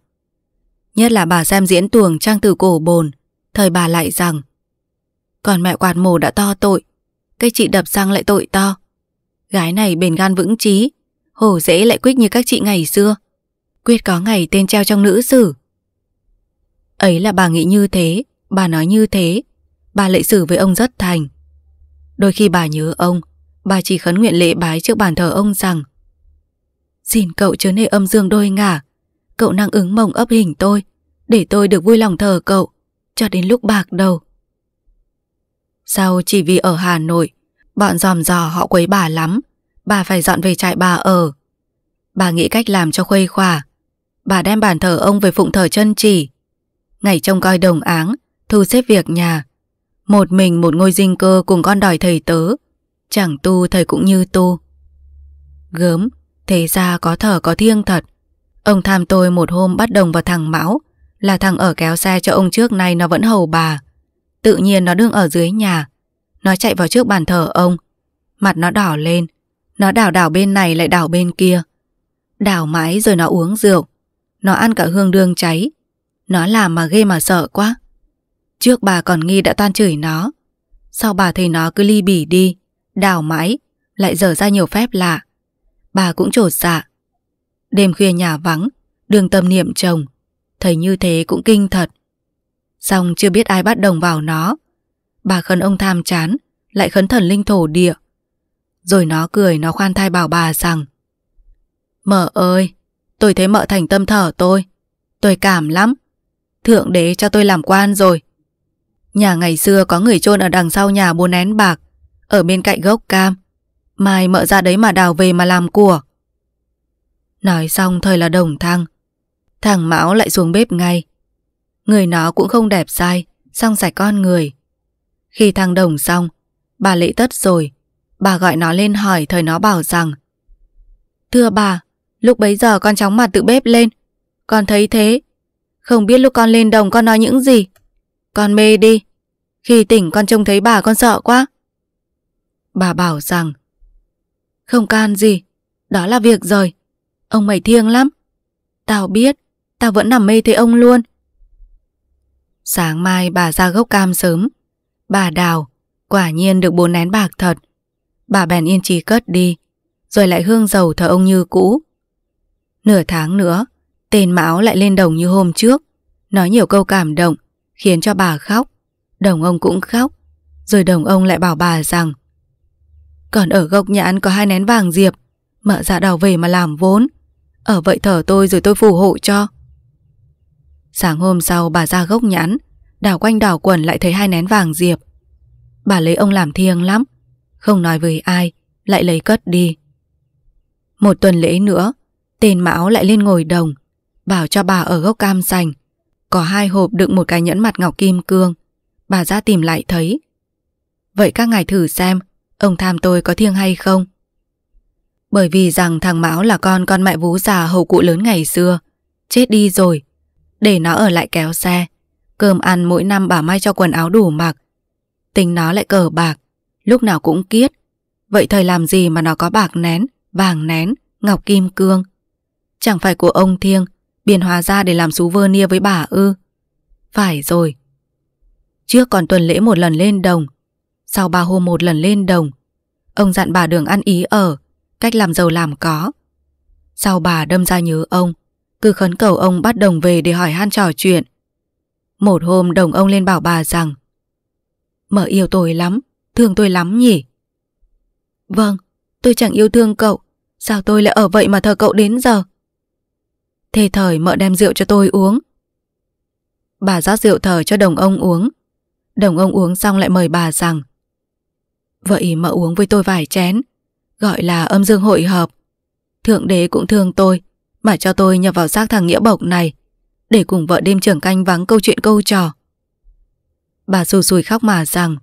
Speaker 1: Nhất là bà xem diễn tuồng trang tử cổ bồn Thời bà lại rằng Còn mẹ quạt mồ đã to tội cái chị đập sang lại tội to Gái này bền gan vững trí Hổ dễ lại quyết như các chị ngày xưa Quyết có ngày tên treo trong nữ sử Ấy là bà nghĩ như thế Bà nói như thế Bà lệ xử với ông rất thành Đôi khi bà nhớ ông Bà chỉ khấn nguyện lễ bái trước bàn thờ ông rằng Xin cậu chớ nề âm dương đôi ngả Cậu năng ứng mộng ấp hình tôi Để tôi được vui lòng thờ cậu Cho đến lúc bạc đầu Sao chỉ vì ở Hà Nội, bọn dòm dò họ quấy bà lắm, bà phải dọn về trại bà ở. Bà nghĩ cách làm cho khuây khỏa, bà đem bàn thờ ông về phụng thờ chân chỉ. Ngày trông coi đồng áng, thu xếp việc nhà. Một mình một ngôi dinh cơ cùng con đòi thầy tớ, chẳng tu thầy cũng như tu. Gớm, thế ra có thở có thiêng thật. Ông tham tôi một hôm bắt đồng vào thằng Mão, là thằng ở kéo xe cho ông trước nay nó vẫn hầu bà. Tự nhiên nó đương ở dưới nhà Nó chạy vào trước bàn thờ ông Mặt nó đỏ lên Nó đảo đảo bên này lại đảo bên kia Đảo mãi rồi nó uống rượu Nó ăn cả hương đương cháy Nó làm mà ghê mà sợ quá Trước bà còn nghi đã tan chửi nó Sau bà thấy nó cứ ly bỉ đi Đảo mãi Lại dở ra nhiều phép lạ Bà cũng trột dạ Đêm khuya nhà vắng Đường tâm niệm chồng Thấy như thế cũng kinh thật Xong chưa biết ai bắt đồng vào nó Bà khấn ông tham chán Lại khấn thần linh thổ địa Rồi nó cười nó khoan thai bảo bà rằng Mợ ơi Tôi thấy mợ thành tâm thở tôi Tôi cảm lắm Thượng đế cho tôi làm quan rồi Nhà ngày xưa có người chôn ở đằng sau nhà buôn nén bạc Ở bên cạnh gốc cam Mai mợ ra đấy mà đào về mà làm của Nói xong thời là đồng thăng Thằng Mão lại xuống bếp ngay Người nó cũng không đẹp sai Xong giải con người Khi thăng đồng xong Bà lễ tất rồi Bà gọi nó lên hỏi thời nó bảo rằng Thưa bà Lúc bấy giờ con chóng mặt tự bếp lên Con thấy thế Không biết lúc con lên đồng con nói những gì Con mê đi Khi tỉnh con trông thấy bà con sợ quá Bà bảo rằng Không can gì Đó là việc rồi Ông mày thiêng lắm Tao biết Tao vẫn nằm mê thấy ông luôn Sáng mai bà ra gốc cam sớm. Bà đào, quả nhiên được bốn nén bạc thật. Bà bèn yên trí cất đi, rồi lại hương dầu thờ ông như cũ. Nửa tháng nữa, tên Mão lại lên đồng như hôm trước, nói nhiều câu cảm động, khiến cho bà khóc. Đồng ông cũng khóc, rồi đồng ông lại bảo bà rằng Còn ở gốc nhãn có hai nén vàng diệp, mợ dạ đào về mà làm vốn. Ở vậy thở tôi rồi tôi phù hộ cho. Sáng hôm sau bà ra gốc nhãn, đảo quanh đảo quần lại thấy hai nén vàng diệp. Bà lấy ông làm thiêng lắm, không nói với ai, lại lấy cất đi. Một tuần lễ nữa, tên Mão lại lên ngồi đồng, bảo cho bà ở gốc cam sành. Có hai hộp đựng một cái nhẫn mặt ngọc kim cương, bà ra tìm lại thấy. Vậy các ngài thử xem, ông tham tôi có thiêng hay không? Bởi vì rằng thằng Mão là con con mẹ vú già hầu cụ lớn ngày xưa, chết đi rồi, để nó ở lại kéo xe Cơm ăn mỗi năm bà may cho quần áo đủ mặc Tính nó lại cờ bạc Lúc nào cũng kiết Vậy thời làm gì mà nó có bạc nén Vàng nén, ngọc kim cương Chẳng phải của ông Thiêng Biển hòa ra để làm sú vơ nia với bà ư Phải rồi Trước còn tuần lễ một lần lên đồng Sau ba hôm một lần lên đồng Ông dặn bà đường ăn ý ở Cách làm giàu làm có Sau bà đâm ra nhớ ông cứ khấn cầu ông bắt Đồng về để hỏi han trò chuyện. Một hôm Đồng ông lên bảo bà rằng Mợ yêu tôi lắm, thương tôi lắm nhỉ? Vâng, tôi chẳng yêu thương cậu, sao tôi lại ở vậy mà thờ cậu đến giờ? thề thời mợ đem rượu cho tôi uống. Bà rót rượu thờ cho đồng ông uống. Đồng ông uống xong lại mời bà rằng Vậy mợ uống với tôi vài chén, gọi là âm dương hội hợp. Thượng đế cũng thương tôi, mà cho tôi nhập vào xác thằng Nghĩa Bộc này Để cùng vợ đêm trưởng canh vắng câu chuyện câu trò Bà sùi sùi khóc mà rằng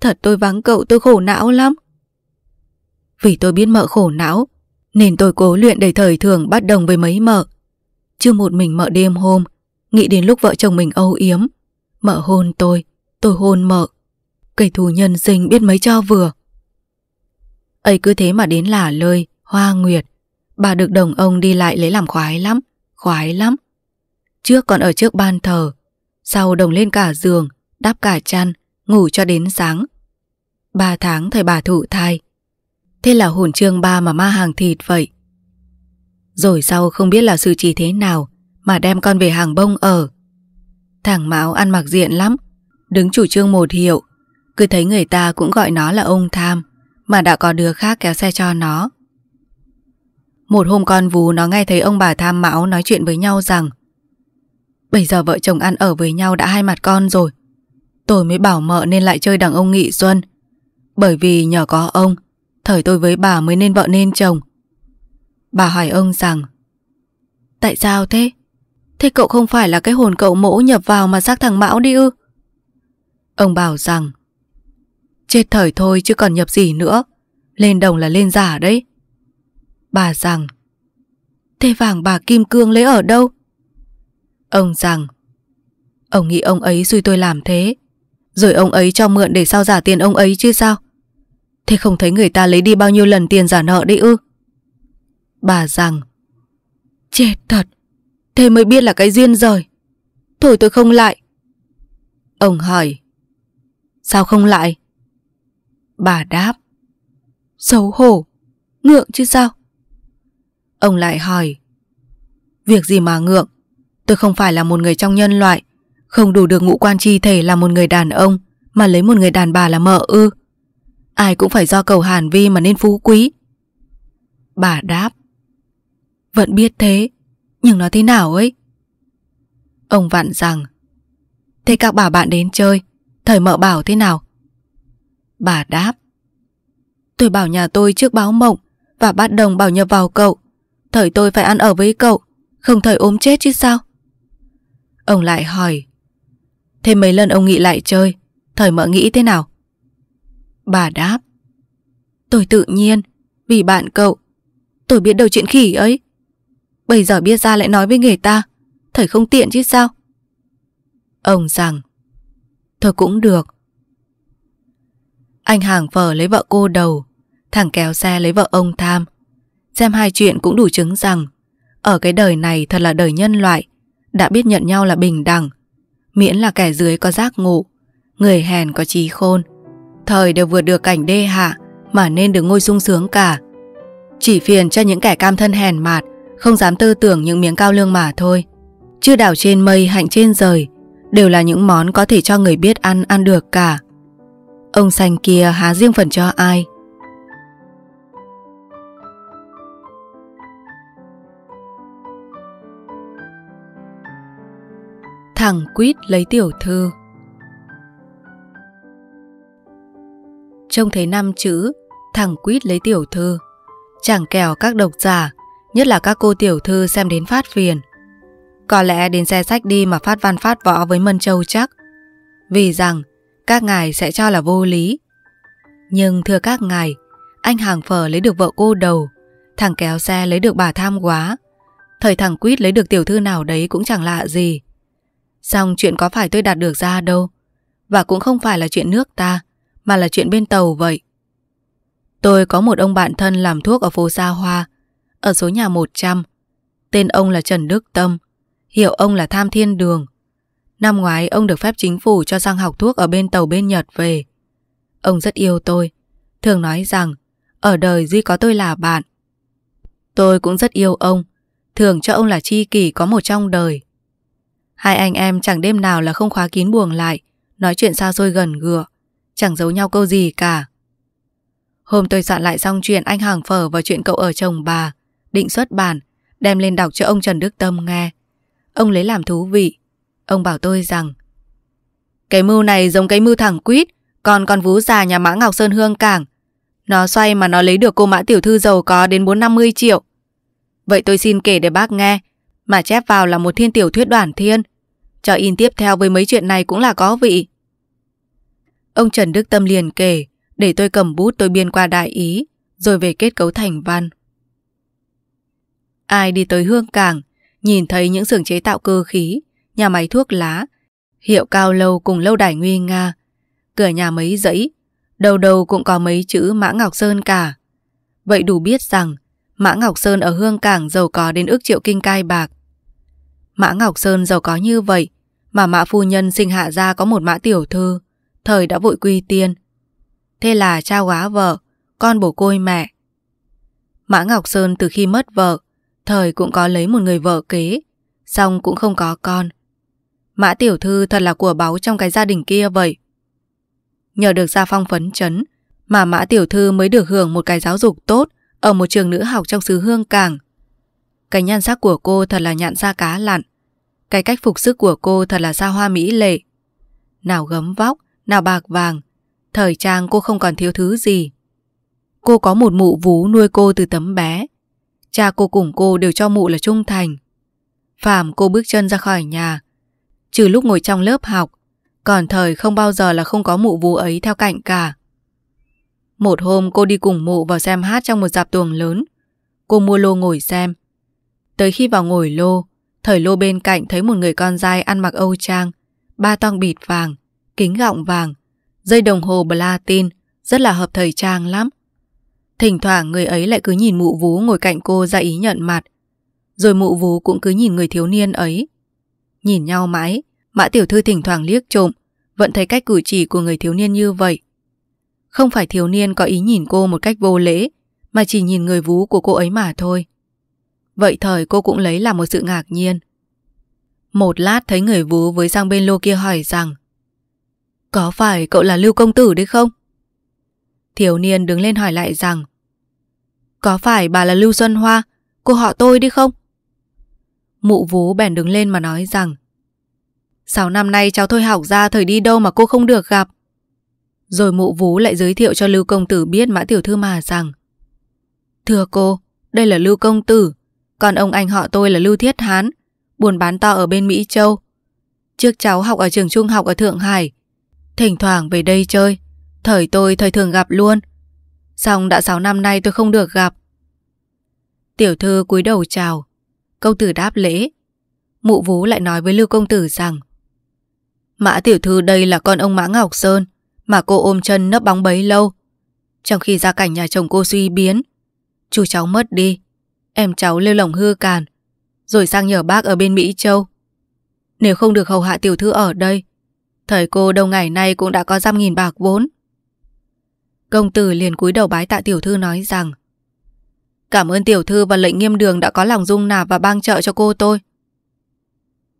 Speaker 1: Thật tôi vắng cậu tôi khổ não lắm Vì tôi biết mợ khổ não Nên tôi cố luyện để thời thường bắt đồng với mấy mợ Chưa một mình mợ đêm hôm Nghĩ đến lúc vợ chồng mình âu yếm Mợ hôn tôi Tôi hôn mợ Cây thù nhân sinh biết mấy cho vừa ấy cứ thế mà đến lả lơi Hoa nguyệt Bà được đồng ông đi lại lấy làm khoái lắm Khoái lắm Trước còn ở trước ban thờ Sau đồng lên cả giường Đắp cả chăn Ngủ cho đến sáng Ba tháng thời bà thụ thai Thế là hồn trương ba mà ma hàng thịt vậy Rồi sau không biết là sự chỉ thế nào Mà đem con về hàng bông ở Thằng Mão ăn mặc diện lắm Đứng chủ trương một hiệu Cứ thấy người ta cũng gọi nó là ông Tham Mà đã có đứa khác kéo xe cho nó một hôm con vú nó nghe thấy ông bà tham mão nói chuyện với nhau rằng Bây giờ vợ chồng ăn ở với nhau đã hai mặt con rồi Tôi mới bảo mợ nên lại chơi đằng ông Nghị Xuân Bởi vì nhờ có ông Thời tôi với bà mới nên vợ nên chồng Bà hỏi ông rằng Tại sao thế? Thế cậu không phải là cái hồn cậu mỗ nhập vào mà xác thằng Mão đi ư? Ông bảo rằng Chết thời thôi chứ còn nhập gì nữa Lên đồng là lên giả đấy bà rằng Thế vàng bà Kim Cương lấy ở đâu? Ông rằng Ông nghĩ ông ấy duy tôi làm thế Rồi ông ấy cho mượn để sao giả tiền ông ấy chứ sao? Thế không thấy người ta lấy đi bao nhiêu lần tiền giả nợ đấy ư? Bà rằng Chết thật Thế mới biết là cái duyên rồi Thôi tôi không lại Ông hỏi Sao không lại? Bà đáp Xấu hổ Ngượng chứ sao Ông lại hỏi Việc gì mà ngượng Tôi không phải là một người trong nhân loại Không đủ được ngũ quan chi thể là một người đàn ông Mà lấy một người đàn bà là mợ ư Ai cũng phải do cầu hàn vi mà nên phú quý Bà đáp Vẫn biết thế Nhưng nó thế nào ấy Ông vặn rằng Thế các bà bạn đến chơi Thời mợ bảo thế nào Bà đáp Tôi bảo nhà tôi trước báo mộng Và bắt đồng bảo nhập vào cậu Thời tôi phải ăn ở với cậu Không thời ốm chết chứ sao Ông lại hỏi Thêm mấy lần ông nghĩ lại chơi Thời mợ nghĩ thế nào Bà đáp Tôi tự nhiên Vì bạn cậu Tôi biết đầu chuyện khỉ ấy Bây giờ biết ra lại nói với người ta Thời không tiện chứ sao Ông rằng Thôi cũng được Anh hàng phở lấy vợ cô đầu Thằng kéo xe lấy vợ ông tham Xem hai chuyện cũng đủ chứng rằng Ở cái đời này thật là đời nhân loại Đã biết nhận nhau là bình đẳng Miễn là kẻ dưới có giác ngộ Người hèn có trí khôn Thời đều vượt được cảnh đê hạ Mà nên được ngôi sung sướng cả Chỉ phiền cho những kẻ cam thân hèn mạt Không dám tư tưởng những miếng cao lương mà thôi chưa đảo trên mây hạnh trên rời Đều là những món có thể cho người biết ăn ăn được cả Ông xanh kia há riêng phần cho ai thẳng quýt lấy tiểu thư. Trông thấy năm chữ thẳng quýt lấy tiểu thư, chẳng kèo các độc giả, nhất là các cô tiểu thư xem đến phát phiền. Có lẽ đến xe sách đi mà phát văn phát võ với Mân Châu chắc, vì rằng các ngài sẽ cho là vô lý. Nhưng thưa các ngài, anh hàng phở lấy được vợ cô đầu, thằng kéo xe lấy được bà tham quá. Thời thằng quýt lấy được tiểu thư nào đấy cũng chẳng lạ gì. Xong chuyện có phải tôi đạt được ra đâu Và cũng không phải là chuyện nước ta Mà là chuyện bên tàu vậy Tôi có một ông bạn thân làm thuốc ở phố Sa Hoa Ở số nhà 100 Tên ông là Trần Đức Tâm hiệu ông là Tham Thiên Đường Năm ngoái ông được phép chính phủ cho sang học thuốc ở bên tàu bên Nhật về Ông rất yêu tôi Thường nói rằng Ở đời duy có tôi là bạn Tôi cũng rất yêu ông Thường cho ông là chi kỷ có một trong đời Hai anh em chẳng đêm nào là không khóa kín buồng lại, nói chuyện xa xôi gần gừa, chẳng giấu nhau câu gì cả. Hôm tôi soạn lại xong chuyện anh hàng phở và chuyện cậu ở chồng bà, định xuất bản, đem lên đọc cho ông Trần Đức Tâm nghe. Ông lấy làm thú vị. Ông bảo tôi rằng Cái mưu này giống cái mưu thẳng quýt, còn con vú già nhà Mã Ngọc Sơn Hương Cảng. Nó xoay mà nó lấy được cô Mã Tiểu Thư giàu có đến 450 triệu. Vậy tôi xin kể để bác nghe, mà chép vào là một thiên tiểu thuyết đoàn thiên, cho in tiếp theo với mấy chuyện này cũng là có vị. Ông Trần Đức Tâm liền kể, để tôi cầm bút tôi biên qua đại ý, rồi về kết cấu thành văn. Ai đi tới Hương Cảng, nhìn thấy những xưởng chế tạo cơ khí, nhà máy thuốc lá, hiệu cao lâu cùng lâu đài nguy nga, cửa nhà mấy dãy, đầu đầu cũng có mấy chữ Mã Ngọc Sơn cả. Vậy đủ biết rằng, Mã Ngọc Sơn ở Hương Cảng giàu có đến ước triệu kinh cai bạc, Mã Ngọc Sơn giàu có như vậy, mà mã phu nhân sinh hạ ra có một mã tiểu thư, thời đã vội quy tiên. Thế là cha quá vợ, con bổ côi mẹ. Mã Ngọc Sơn từ khi mất vợ, thời cũng có lấy một người vợ kế, xong cũng không có con. Mã tiểu thư thật là của báu trong cái gia đình kia vậy. Nhờ được gia phong phấn chấn, mà mã tiểu thư mới được hưởng một cái giáo dục tốt ở một trường nữ học trong xứ Hương Cảng. Cái nhan sắc của cô thật là nhạn da cá lặn. Cái cách phục sức của cô thật là da hoa mỹ lệ. Nào gấm vóc, nào bạc vàng. Thời trang cô không còn thiếu thứ gì. Cô có một mụ vú nuôi cô từ tấm bé. Cha cô cùng cô đều cho mụ là trung thành. Phàm cô bước chân ra khỏi nhà. Trừ lúc ngồi trong lớp học, còn thời không bao giờ là không có mụ vú ấy theo cạnh cả. Một hôm cô đi cùng mụ vào xem hát trong một dạp tuồng lớn. Cô mua lô ngồi xem, Tới khi vào ngồi lô, thời lô bên cạnh thấy một người con trai ăn mặc Âu Trang, ba toang bịt vàng, kính gọng vàng, dây đồng hồ platin, rất là hợp thời trang lắm. Thỉnh thoảng người ấy lại cứ nhìn mụ vú ngồi cạnh cô ra ý nhận mặt. Rồi mụ vú cũng cứ nhìn người thiếu niên ấy. Nhìn nhau mãi, mã tiểu thư thỉnh thoảng liếc trộm, vẫn thấy cách cử chỉ của người thiếu niên như vậy. Không phải thiếu niên có ý nhìn cô một cách vô lễ, mà chỉ nhìn người vú của cô ấy mà thôi. Vậy thời cô cũng lấy là một sự ngạc nhiên Một lát thấy người vú với sang bên lô kia hỏi rằng Có phải cậu là Lưu Công Tử đấy không? Thiếu niên đứng lên hỏi lại rằng Có phải bà là Lưu Xuân Hoa, cô họ tôi đi không? Mụ vú bèn đứng lên mà nói rằng sáu năm nay cháu thôi học ra thời đi đâu mà cô không được gặp Rồi mụ vú lại giới thiệu cho Lưu Công Tử biết Mã Tiểu Thư Mà rằng Thưa cô, đây là Lưu Công Tử còn ông anh họ tôi là Lưu Thiết Hán, buôn bán to ở bên Mỹ Châu. Trước cháu học ở trường trung học ở Thượng Hải, thỉnh thoảng về đây chơi. Thời tôi thời thường gặp luôn. Xong đã 6 năm nay tôi không được gặp. Tiểu thư cúi đầu chào. Công tử đáp lễ. Mụ vú lại nói với Lưu Công Tử rằng Mã Tiểu Thư đây là con ông Mã Ngọc Sơn mà cô ôm chân nấp bóng bấy lâu. Trong khi gia cảnh nhà chồng cô suy biến, chú cháu mất đi, em cháu lêu lỏng hư càn, rồi sang nhờ bác ở bên Mỹ Châu. Nếu không được hầu hạ tiểu thư ở đây, thời cô đâu ngày nay cũng đã có trăm nghìn bạc vốn. Công tử liền cúi đầu bái tạ tiểu thư nói rằng Cảm ơn tiểu thư và lệnh nghiêm đường đã có lòng dung nạp và bang trợ cho cô tôi.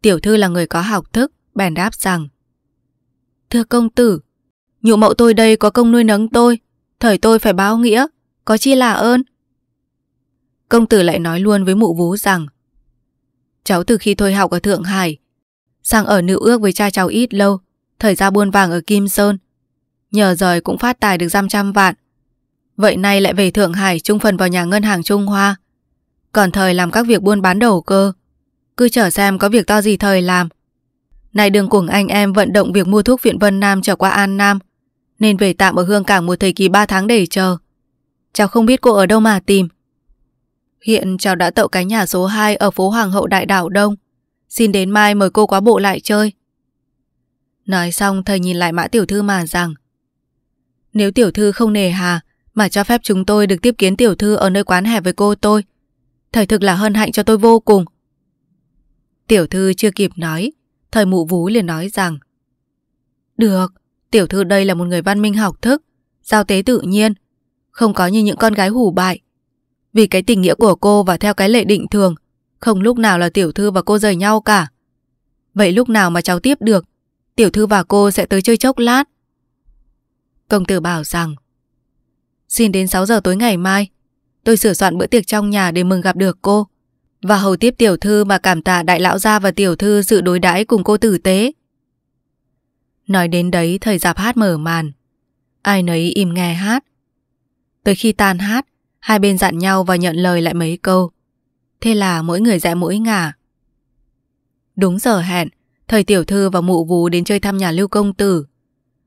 Speaker 1: Tiểu thư là người có học thức, bèn đáp rằng Thưa công tử, nhụ mậu tôi đây có công nuôi nấng tôi, thời tôi phải báo nghĩa, có chi là ơn. Công tử lại nói luôn với mụ vú rằng Cháu từ khi thôi học ở Thượng Hải Sang ở nữ ước với cha cháu ít lâu Thời ra buôn vàng ở Kim Sơn Nhờ rời cũng phát tài được giam trăm vạn Vậy nay lại về Thượng Hải Trung phần vào nhà ngân hàng Trung Hoa Còn thời làm các việc buôn bán đầu cơ Cứ chờ xem có việc to gì thời làm Này đường cùng anh em vận động việc mua thuốc viện Vân Nam trở qua An Nam Nên về tạm ở Hương Cảng một thời kỳ 3 tháng để chờ Cháu không biết cô ở đâu mà tìm Hiện cháu đã tậu cái nhà số 2 ở phố Hoàng hậu Đại Đảo Đông. Xin đến mai mời cô quá bộ lại chơi. Nói xong thầy nhìn lại mã tiểu thư mà rằng Nếu tiểu thư không nề hà mà cho phép chúng tôi được tiếp kiến tiểu thư ở nơi quán hẹp với cô tôi, thầy thực là hân hạnh cho tôi vô cùng. Tiểu thư chưa kịp nói, thầy mụ vú liền nói rằng Được, tiểu thư đây là một người văn minh học thức, giao tế tự nhiên, không có như những con gái hủ bại, vì cái tình nghĩa của cô và theo cái lệ định thường, không lúc nào là tiểu thư và cô rời nhau cả. Vậy lúc nào mà cháu tiếp được, tiểu thư và cô sẽ tới chơi chốc lát. Công tử bảo rằng, xin đến 6 giờ tối ngày mai, tôi sửa soạn bữa tiệc trong nhà để mừng gặp được cô. Và hầu tiếp tiểu thư mà cảm tạ đại lão gia và tiểu thư sự đối đãi cùng cô tử tế. Nói đến đấy thời giạp hát mở màn. Ai nấy im nghe hát. Tới khi tan hát, Hai bên dặn nhau và nhận lời lại mấy câu. Thế là mỗi người dạy mỗi ngả. Đúng giờ hẹn, thời tiểu thư và mụ vú đến chơi thăm nhà lưu công tử.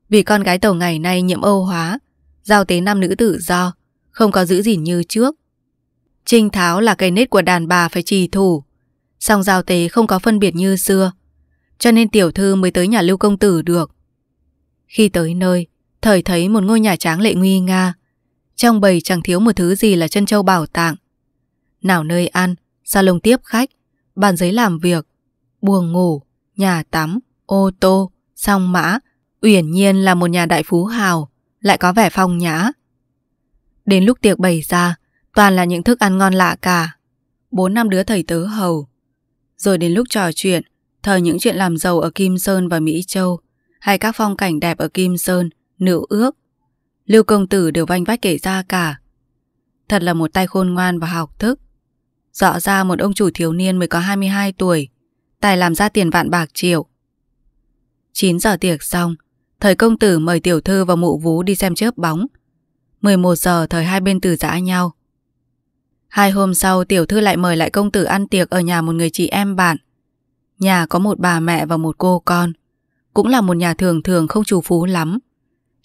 Speaker 1: Vì con gái tàu ngày nay nhiễm âu hóa, giao tế nam nữ tự do, không có giữ gìn như trước. Trinh tháo là cây nết của đàn bà phải trì thủ, song giao tế không có phân biệt như xưa, cho nên tiểu thư mới tới nhà lưu công tử được. Khi tới nơi, thời thấy một ngôi nhà tráng lệ nguy nga, trong bầy chẳng thiếu một thứ gì là chân châu bảo tàng. Nào nơi ăn, salon tiếp khách, bàn giấy làm việc, buồng ngủ, nhà tắm, ô tô, song mã, uyển nhiên là một nhà đại phú hào, lại có vẻ phong nhã. Đến lúc tiệc bày ra, toàn là những thức ăn ngon lạ cả. Bốn năm đứa thầy tớ hầu. Rồi đến lúc trò chuyện, thờ những chuyện làm giàu ở Kim Sơn và Mỹ Châu, hay các phong cảnh đẹp ở Kim Sơn, nữ ước, Lưu công tử đều vanh vách kể ra cả. Thật là một tay khôn ngoan và học thức. Rõ ra một ông chủ thiếu niên mới có 22 tuổi, tài làm ra tiền vạn bạc triệu. 9 giờ tiệc xong, thời công tử mời tiểu thư và mụ vú đi xem chớp bóng. 11 giờ thời hai bên từ giã nhau. Hai hôm sau tiểu thư lại mời lại công tử ăn tiệc ở nhà một người chị em bạn. Nhà có một bà mẹ và một cô con. Cũng là một nhà thường thường không chủ phú lắm.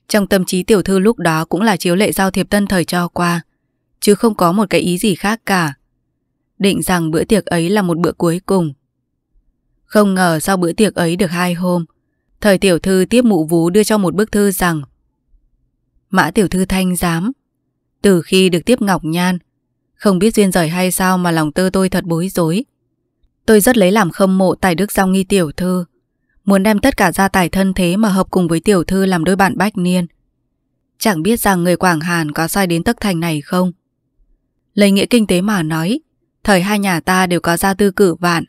Speaker 1: Trong tâm trí tiểu thư lúc đó cũng là chiếu lệ giao thiệp tân thời cho qua, chứ không có một cái ý gì khác cả. Định rằng bữa tiệc ấy là một bữa cuối cùng. Không ngờ sau bữa tiệc ấy được hai hôm, thời tiểu thư tiếp mụ vú đưa cho một bức thư rằng Mã tiểu thư thanh giám, từ khi được tiếp Ngọc Nhan, không biết duyên rời hay sao mà lòng tư tôi thật bối rối. Tôi rất lấy làm khâm mộ tài đức giao nghi tiểu thư, muốn đem tất cả gia tài thân thế mà hợp cùng với tiểu thư làm đôi bạn bách niên. Chẳng biết rằng người Quảng Hàn có sai đến tất thành này không? Lấy nghĩa kinh tế mà nói, thời hai nhà ta đều có gia tư cử vạn,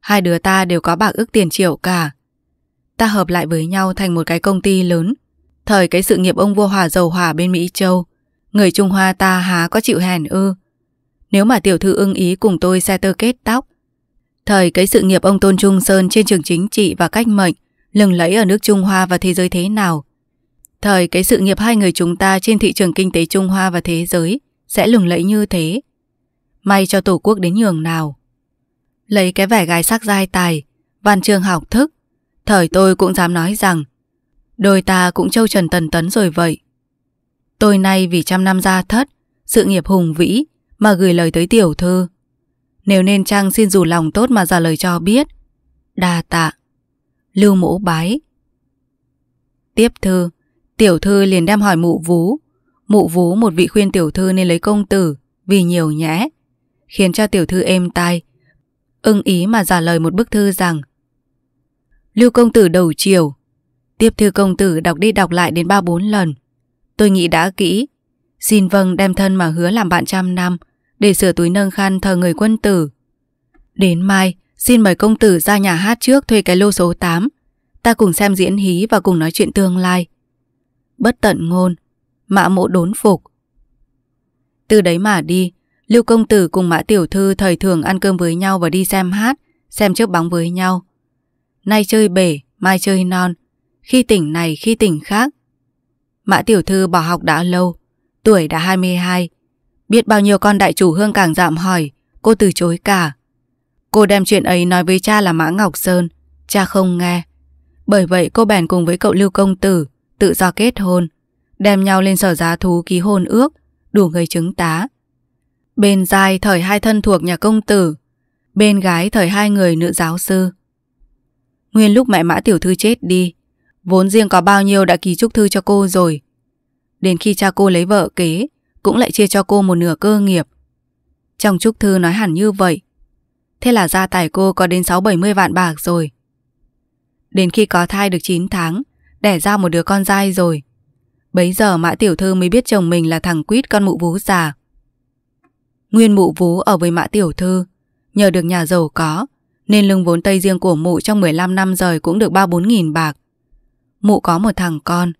Speaker 1: hai đứa ta đều có bạc ước tiền triệu cả. Ta hợp lại với nhau thành một cái công ty lớn, thời cái sự nghiệp ông vua hòa dầu hỏa bên Mỹ Châu, người Trung Hoa ta há có chịu hèn ư. Nếu mà tiểu thư ưng ý cùng tôi xe tơ kết tóc, Thời cái sự nghiệp ông Tôn Trung Sơn trên trường chính trị và cách mệnh, lừng lẫy ở nước Trung Hoa và thế giới thế nào. Thời cái sự nghiệp hai người chúng ta trên thị trường kinh tế Trung Hoa và thế giới sẽ lừng lẫy như thế. May cho Tổ quốc đến nhường nào. Lấy cái vẻ gái sắc giai tài, văn trường học thức, thời tôi cũng dám nói rằng đôi ta cũng châu trần tần tấn rồi vậy. Tôi nay vì trăm năm ra thất, sự nghiệp hùng vĩ mà gửi lời tới tiểu thư nếu nên chăng xin dù lòng tốt mà ra lời cho biết Đa tạ Lưu mũ bái Tiếp thư Tiểu thư liền đem hỏi mụ vú Mụ vú một vị khuyên tiểu thư nên lấy công tử Vì nhiều nhẽ Khiến cho tiểu thư êm tai Ưng ý mà giả lời một bức thư rằng Lưu công tử đầu chiều Tiếp thư công tử đọc đi đọc lại đến ba bốn lần Tôi nghĩ đã kỹ Xin vâng đem thân mà hứa làm bạn trăm năm để sửa túi nâng khăn thờ người quân tử. Đến mai, xin mời công tử ra nhà hát trước thuê cái lô số 8. Ta cùng xem diễn hí và cùng nói chuyện tương lai. Bất tận ngôn, mã mộ đốn phục. Từ đấy mà đi, Lưu công tử cùng mã tiểu thư thời thường ăn cơm với nhau và đi xem hát, xem trước bóng với nhau. Nay chơi bể, mai chơi non, khi tỉnh này khi tỉnh khác. Mã tiểu thư bỏ học đã lâu, tuổi đã 22, Biết bao nhiêu con đại chủ hương càng dạm hỏi, cô từ chối cả. Cô đem chuyện ấy nói với cha là Mã Ngọc Sơn, cha không nghe. Bởi vậy cô bèn cùng với cậu Lưu Công Tử, tự do kết hôn, đem nhau lên sở giá thú ký hôn ước, đủ người chứng tá. Bên dài thời hai thân thuộc nhà công tử, bên gái thời hai người nữ giáo sư. Nguyên lúc mẹ mã tiểu thư chết đi, vốn riêng có bao nhiêu đã ký chúc thư cho cô rồi. Đến khi cha cô lấy vợ kế, cũng lại chia cho cô một nửa cơ nghiệp. Trong chúc thư nói hẳn như vậy. Thế là gia tài cô có đến 6-70 vạn bạc rồi. Đến khi có thai được 9 tháng, đẻ ra một đứa con trai rồi. Bấy giờ mã tiểu thư mới biết chồng mình là thằng quýt con mụ vú già. Nguyên mụ vú ở với mã tiểu thư, nhờ được nhà giàu có, nên lưng vốn tây riêng của mụ trong 15 năm rời cũng được 3-4 nghìn bạc. Mụ có một thằng con,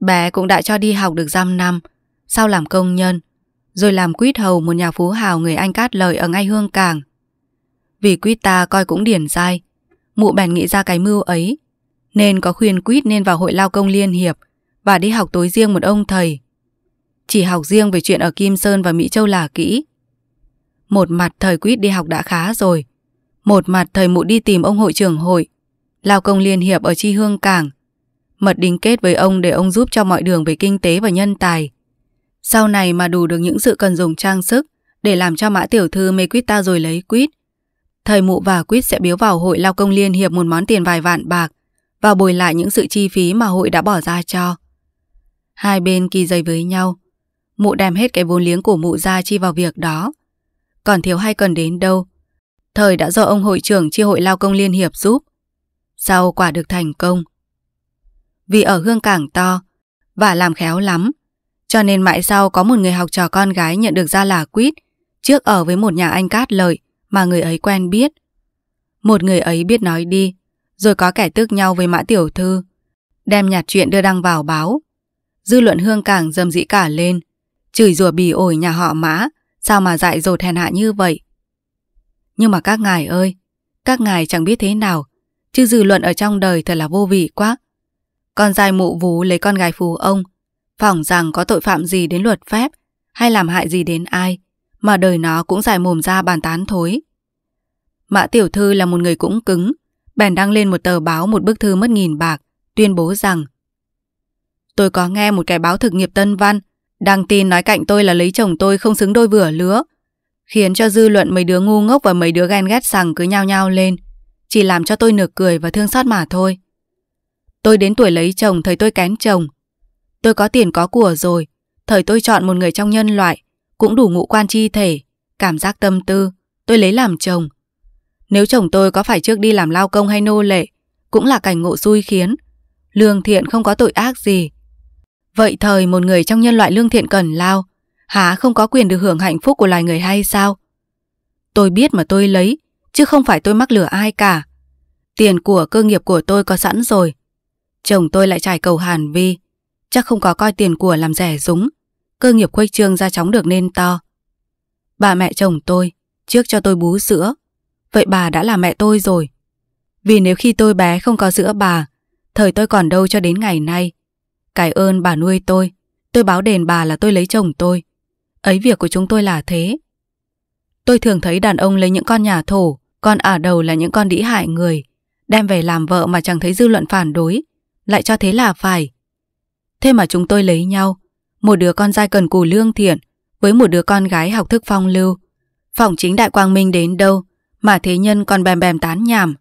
Speaker 1: bé cũng đã cho đi học được giam năm, sau làm công nhân, rồi làm quýt hầu một nhà phú hào người Anh cát lời ở ngay Hương Cảng. Vì quýt ta coi cũng điển dai, mụ bèn nghĩ ra cái mưu ấy, nên có khuyên quýt nên vào hội lao công liên hiệp và đi học tối riêng một ông thầy. Chỉ học riêng về chuyện ở Kim Sơn và Mỹ Châu là kỹ. Một mặt thời quýt đi học đã khá rồi, một mặt thời mụ đi tìm ông hội trưởng hội, lao công liên hiệp ở Chi Hương Cảng, mật đính kết với ông để ông giúp cho mọi đường về kinh tế và nhân tài. Sau này mà đủ được những sự cần dùng trang sức để làm cho mã tiểu thư mê quýt ta rồi lấy quýt. thời mụ và quýt sẽ biếu vào hội lao công liên hiệp một món tiền vài vạn bạc và bồi lại những sự chi phí mà hội đã bỏ ra cho. Hai bên kỳ dây với nhau. Mụ đem hết cái vốn liếng của mụ ra chi vào việc đó. Còn thiếu hay cần đến đâu. Thời đã do ông hội trưởng chi hội lao công liên hiệp giúp. Sau quả được thành công. Vì ở hương cảng to và làm khéo lắm cho nên mãi sau có một người học trò con gái nhận được ra là quýt, trước ở với một nhà anh cát lợi mà người ấy quen biết. Một người ấy biết nói đi, rồi có kẻ tức nhau với mã tiểu thư, đem nhạt chuyện đưa đăng vào báo. Dư luận hương càng dâm dĩ cả lên, chửi rủa bỉ ổi nhà họ mã, sao mà dại dột hèn hạ như vậy. Nhưng mà các ngài ơi, các ngài chẳng biết thế nào, chứ dư luận ở trong đời thật là vô vị quá. Con trai mụ vú lấy con gái phù ông, phỏng rằng có tội phạm gì đến luật phép hay làm hại gì đến ai, mà đời nó cũng dài mồm ra bàn tán thối. Mã Tiểu Thư là một người cũng cứng, bèn đăng lên một tờ báo một bức thư mất nghìn bạc, tuyên bố rằng Tôi có nghe một cái báo thực nghiệp tân văn, đăng tin nói cạnh tôi là lấy chồng tôi không xứng đôi vừa lứa, khiến cho dư luận mấy đứa ngu ngốc và mấy đứa ghen ghét rằng cứ nhao nhao lên, chỉ làm cho tôi nực cười và thương xót mà thôi. Tôi đến tuổi lấy chồng thấy tôi kén chồng, Tôi có tiền có của rồi, thời tôi chọn một người trong nhân loại, cũng đủ ngũ quan chi thể, cảm giác tâm tư, tôi lấy làm chồng. Nếu chồng tôi có phải trước đi làm lao công hay nô lệ, cũng là cảnh ngộ xui khiến. Lương thiện không có tội ác gì. Vậy thời một người trong nhân loại lương thiện cần lao, há không có quyền được hưởng hạnh phúc của loài người hay sao? Tôi biết mà tôi lấy, chứ không phải tôi mắc lửa ai cả. Tiền của cơ nghiệp của tôi có sẵn rồi. Chồng tôi lại trải cầu hàn vi, chắc không có coi tiền của làm rẻ rúng, cơ nghiệp khuếch trương ra chóng được nên to. Bà mẹ chồng tôi, trước cho tôi bú sữa, vậy bà đã là mẹ tôi rồi. Vì nếu khi tôi bé không có sữa bà, thời tôi còn đâu cho đến ngày nay. Cải ơn bà nuôi tôi, tôi báo đền bà là tôi lấy chồng tôi. Ấy việc của chúng tôi là thế. Tôi thường thấy đàn ông lấy những con nhà thổ, con ả đầu là những con đĩ hại người, đem về làm vợ mà chẳng thấy dư luận phản đối, lại cho thế là phải. Thế mà chúng tôi lấy nhau, một đứa con trai cần cù lương thiện với một đứa con gái học thức phong lưu. phỏng chính đại quang minh đến đâu mà thế nhân còn bèm bèm tán nhảm.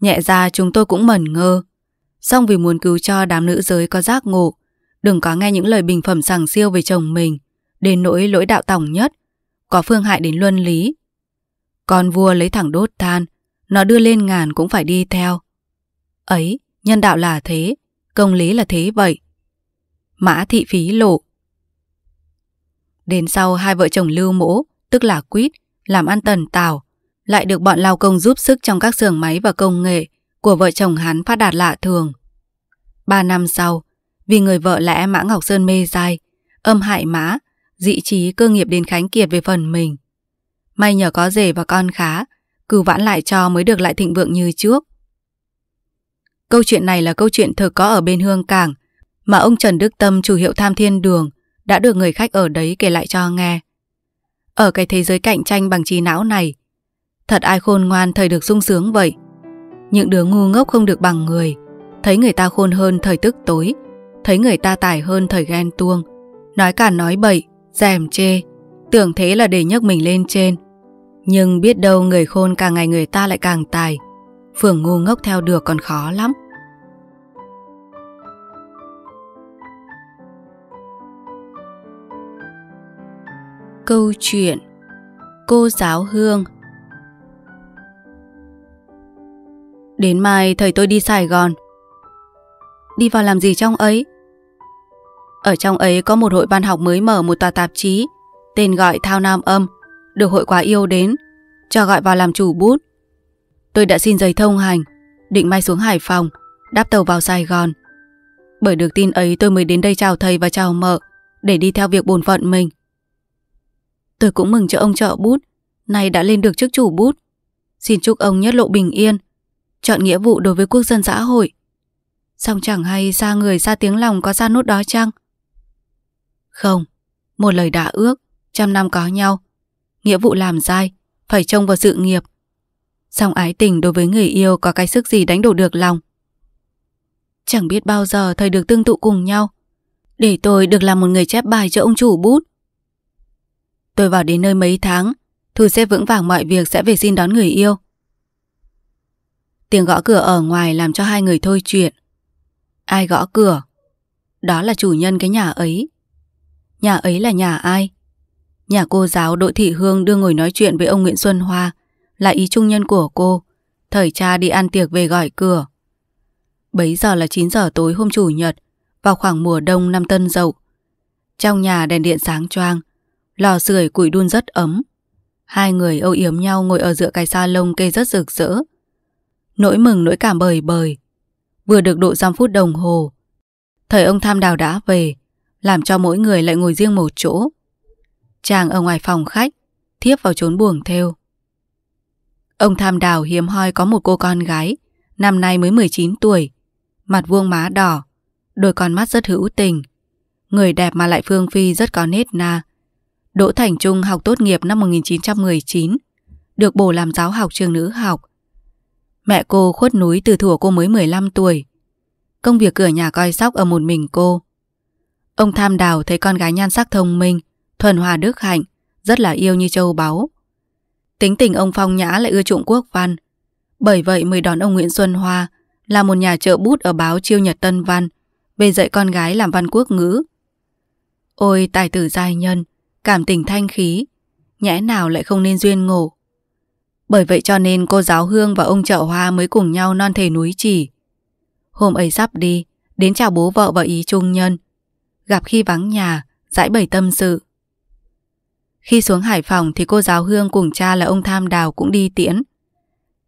Speaker 1: Nhẹ ra chúng tôi cũng mẩn ngơ. Xong vì muốn cứu cho đám nữ giới có giác ngộ, đừng có nghe những lời bình phẩm sàng siêu về chồng mình, đến nỗi lỗi đạo tổng nhất, có phương hại đến luân lý. Con vua lấy thẳng đốt than, nó đưa lên ngàn cũng phải đi theo. Ấy, nhân đạo là thế, công lý là thế vậy. Mã Thị Phí Lộ. Đến sau hai vợ chồng Lưu Mỗ, tức là Quýt, làm ăn tần tào, lại được bọn lao công giúp sức trong các xưởng máy và công nghệ của vợ chồng hắn phát đạt lạ thường. Ba năm sau, vì người vợ lẽ Mã Ngọc Sơn mê dai, âm hại Mã, dị trí cơ nghiệp đến Khánh Kiệt về phần mình. May nhờ có rể và con khá, cứ vãn lại cho mới được lại thịnh vượng như trước. Câu chuyện này là câu chuyện thực có ở bên Hương Cảng, mà ông Trần Đức Tâm chủ hiệu Tham Thiên Đường đã được người khách ở đấy kể lại cho nghe. Ở cái thế giới cạnh tranh bằng trí não này, thật ai khôn ngoan thời được sung sướng vậy. Những đứa ngu ngốc không được bằng người, thấy người ta khôn hơn thời tức tối, thấy người ta tài hơn thời ghen tuông, nói cả nói bậy, dèm chê, tưởng thế là để nhấc mình lên trên. Nhưng biết đâu người khôn càng ngày người ta lại càng tài, phường ngu ngốc theo được còn khó lắm. Câu chuyện Cô giáo Hương Đến mai thầy tôi đi Sài Gòn Đi vào làm gì trong ấy? Ở trong ấy có một hội văn học mới mở một tòa tạp chí Tên gọi Thao Nam Âm Được hội quá yêu đến Cho gọi vào làm chủ bút Tôi đã xin giấy thông hành Định mai xuống Hải Phòng Đáp tàu vào Sài Gòn Bởi được tin ấy tôi mới đến đây chào thầy và chào mợ Để đi theo việc bổn phận mình Tôi cũng mừng cho ông trợ bút, nay đã lên được chức chủ bút. Xin chúc ông nhất lộ bình yên, chọn nghĩa vụ đối với quốc dân xã hội. Xong chẳng hay xa người xa tiếng lòng có xa nốt đó chăng? Không, một lời đã ước, trăm năm có nhau. Nghĩa vụ làm dai, phải trông vào sự nghiệp. Song ái tình đối với người yêu có cái sức gì đánh đổ được lòng. Chẳng biết bao giờ thầy được tương tụ cùng nhau. Để tôi được làm một người chép bài cho ông chủ bút. Tôi vào đến nơi mấy tháng, Thu sẽ vững vàng mọi việc sẽ về xin đón người yêu. Tiếng gõ cửa ở ngoài làm cho hai người thôi chuyện. Ai gõ cửa? Đó là chủ nhân cái nhà ấy. Nhà ấy là nhà ai? Nhà cô giáo Đỗ Thị Hương đưa ngồi nói chuyện với ông Nguyễn Xuân Hoa, là ý trung nhân của cô. Thời cha đi ăn tiệc về gọi cửa. Bấy giờ là 9 giờ tối hôm chủ nhật, vào khoảng mùa đông năm tân dậu. Trong nhà đèn điện sáng choang, lò sưởi củi đun rất ấm. Hai người âu yếm nhau ngồi ở giữa cái sa lông cây rất rực rỡ. Nỗi mừng nỗi cảm bời bời. Vừa được độ giam phút đồng hồ. Thời ông tham đào đã về, làm cho mỗi người lại ngồi riêng một chỗ. Chàng ở ngoài phòng khách, thiếp vào trốn buồng theo. Ông tham đào hiếm hoi có một cô con gái, năm nay mới 19 tuổi, mặt vuông má đỏ, đôi con mắt rất hữu tình. Người đẹp mà lại phương phi rất có nết na, Đỗ Thành Trung học tốt nghiệp năm 1919, được bổ làm giáo học trường nữ học. Mẹ cô khuất núi từ thủa cô mới 15 tuổi. Công việc cửa nhà coi sóc ở một mình cô. Ông Tham Đào thấy con gái nhan sắc thông minh, thuần hòa đức hạnh, rất là yêu như châu báu. Tính tình ông Phong Nhã lại ưa chuộng quốc văn. Bởi vậy mới đón ông Nguyễn Xuân Hoa là một nhà trợ bút ở báo Chiêu Nhật Tân Văn về dạy con gái làm văn quốc ngữ. Ôi tài tử giai nhân, cảm tình thanh khí, nhẽ nào lại không nên duyên ngộ. Bởi vậy cho nên cô giáo Hương và ông chợ hoa mới cùng nhau non thề núi chỉ. Hôm ấy sắp đi, đến chào bố vợ và ý trung nhân. Gặp khi vắng nhà, giải bày tâm sự. Khi xuống Hải Phòng thì cô giáo Hương cùng cha là ông Tham Đào cũng đi tiễn.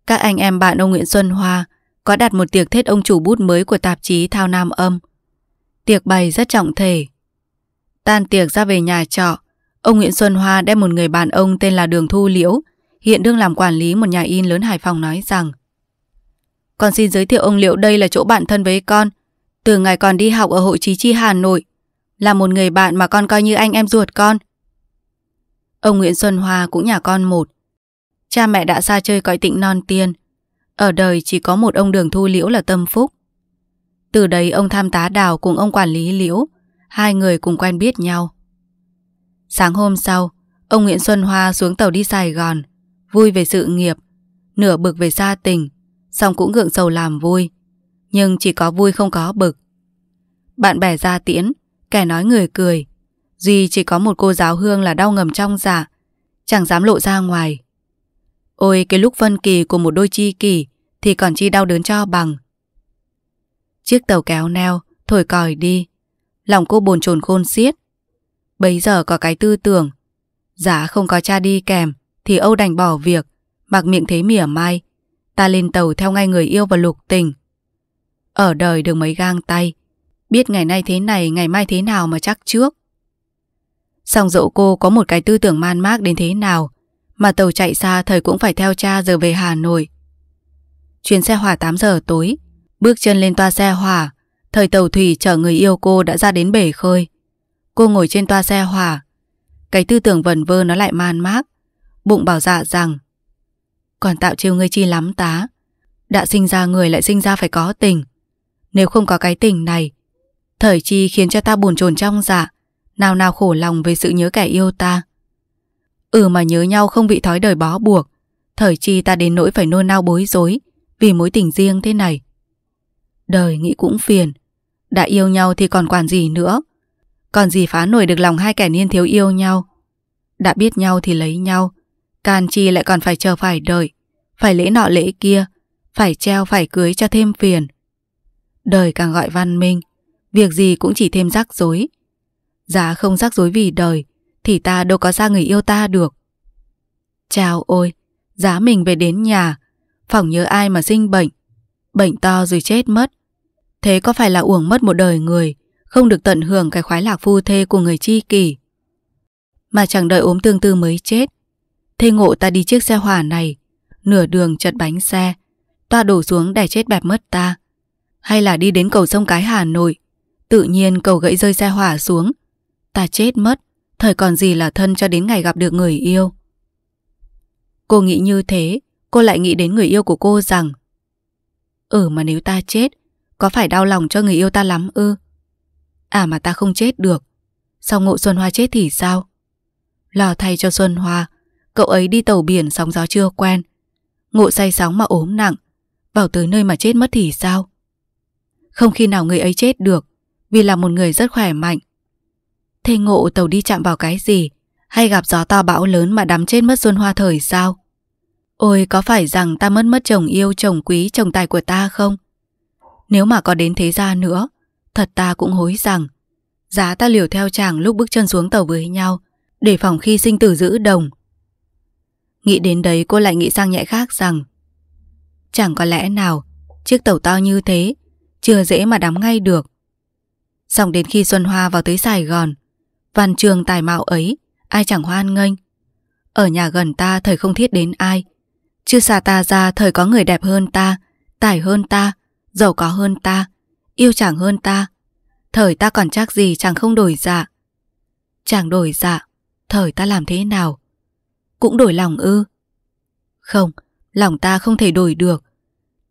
Speaker 1: Các anh em bạn ông Nguyễn Xuân Hoa có đặt một tiệc thết ông chủ bút mới của tạp chí Thao Nam Âm. Tiệc bày rất trọng thể. Tan tiệc ra về nhà trọ, Ông Nguyễn Xuân Hoa đem một người bạn ông tên là Đường Thu Liễu, hiện đương làm quản lý một nhà in lớn Hải Phòng nói rằng Con xin giới thiệu ông Liễu đây là chỗ bạn thân với con, từ ngày còn đi học ở hội trí chi Hà Nội, là một người bạn mà con coi như anh em ruột con. Ông Nguyễn Xuân Hoa cũng nhà con một. Cha mẹ đã xa chơi cõi tịnh non tiên. Ở đời chỉ có một ông đường thu liễu là tâm phúc. Từ đấy ông tham tá đào cùng ông quản lý liễu. Hai người cùng quen biết nhau. Sáng hôm sau, ông Nguyễn Xuân Hoa xuống tàu đi Sài Gòn, vui về sự nghiệp, nửa bực về gia tình, xong cũng gượng sầu làm vui. Nhưng chỉ có vui không có bực. Bạn bè ra tiễn, kẻ nói người cười. Duy chỉ có một cô giáo hương là đau ngầm trong dạ, chẳng dám lộ ra ngoài. Ôi cái lúc phân kỳ của một đôi chi kỳ thì còn chi đau đớn cho bằng. Chiếc tàu kéo neo, thổi còi đi. Lòng cô bồn chồn khôn xiết, Bây giờ có cái tư tưởng, giả dạ không có cha đi kèm thì Âu đành bỏ việc, mặc miệng thế mỉa mai. Ta lên tàu theo ngay người yêu và lục tình. Ở đời được mấy gang tay, biết ngày nay thế này ngày mai thế nào mà chắc trước. Xong dẫu cô có một cái tư tưởng man mác đến thế nào, mà tàu chạy xa thời cũng phải theo cha giờ về Hà Nội. Chuyến xe hỏa 8 giờ tối, bước chân lên toa xe hỏa, thời tàu thủy chở người yêu cô đã ra đến bể khơi. Cô ngồi trên toa xe hòa Cái tư tưởng vẩn vơ nó lại man mác. Bụng bảo dạ rằng Còn tạo chiêu ngươi chi lắm tá. Đã sinh ra người lại sinh ra phải có tình. Nếu không có cái tình này, thời chi khiến cho ta buồn chồn trong dạ, nào nào khổ lòng về sự nhớ kẻ yêu ta. Ừ mà nhớ nhau không bị thói đời bó buộc, thời chi ta đến nỗi phải nôn nao bối rối vì mối tình riêng thế này. Đời nghĩ cũng phiền, đã yêu nhau thì còn quản gì nữa, còn gì phá nổi được lòng hai kẻ niên thiếu yêu nhau Đã biết nhau thì lấy nhau Can chi lại còn phải chờ phải đợi Phải lễ nọ lễ kia Phải treo phải cưới cho thêm phiền Đời càng gọi văn minh Việc gì cũng chỉ thêm rắc rối Giá không rắc rối vì đời Thì ta đâu có xa người yêu ta được Chào ôi Giá mình về đến nhà Phỏng nhớ ai mà sinh bệnh Bệnh to rồi chết mất Thế có phải là uổng mất một đời người không được tận hưởng cái khoái lạc phu thê của người chi kỷ. Mà chẳng đợi ốm tương tư mới chết. Thế ngộ ta đi chiếc xe hỏa này, nửa đường chật bánh xe, toa đổ xuống để chết bẹp mất ta. Hay là đi đến cầu sông Cái Hà Nội, tự nhiên cầu gãy rơi xe hỏa xuống. Ta chết mất, thời còn gì là thân cho đến ngày gặp được người yêu. Cô nghĩ như thế, cô lại nghĩ đến người yêu của cô rằng Ừ mà nếu ta chết, có phải đau lòng cho người yêu ta lắm ư? À mà ta không chết được Sao ngộ Xuân Hoa chết thì sao Lo thay cho Xuân Hoa Cậu ấy đi tàu biển sóng gió chưa quen Ngộ say sóng mà ốm nặng vào tới nơi mà chết mất thì sao Không khi nào người ấy chết được Vì là một người rất khỏe mạnh Thế ngộ tàu đi chạm vào cái gì Hay gặp gió to bão lớn mà đắm chết mất Xuân Hoa thời sao Ôi có phải rằng ta mất mất chồng yêu Chồng quý chồng tài của ta không Nếu mà có đến thế gia nữa Thật ta cũng hối rằng Giá ta liều theo chàng lúc bước chân xuống tàu với nhau Để phòng khi sinh tử giữ đồng Nghĩ đến đấy cô lại nghĩ sang nhẹ khác rằng Chẳng có lẽ nào Chiếc tàu to như thế Chưa dễ mà đắm ngay được Xong đến khi Xuân Hoa vào tới Sài Gòn Văn trường tài mạo ấy Ai chẳng hoan nghênh Ở nhà gần ta thời không thiết đến ai Chứ xa ta ra thời có người đẹp hơn ta Tài hơn ta Giàu có hơn ta Yêu chàng hơn ta Thời ta còn chắc gì chàng không đổi dạ Chàng đổi dạ Thời ta làm thế nào Cũng đổi lòng ư Không, lòng ta không thể đổi được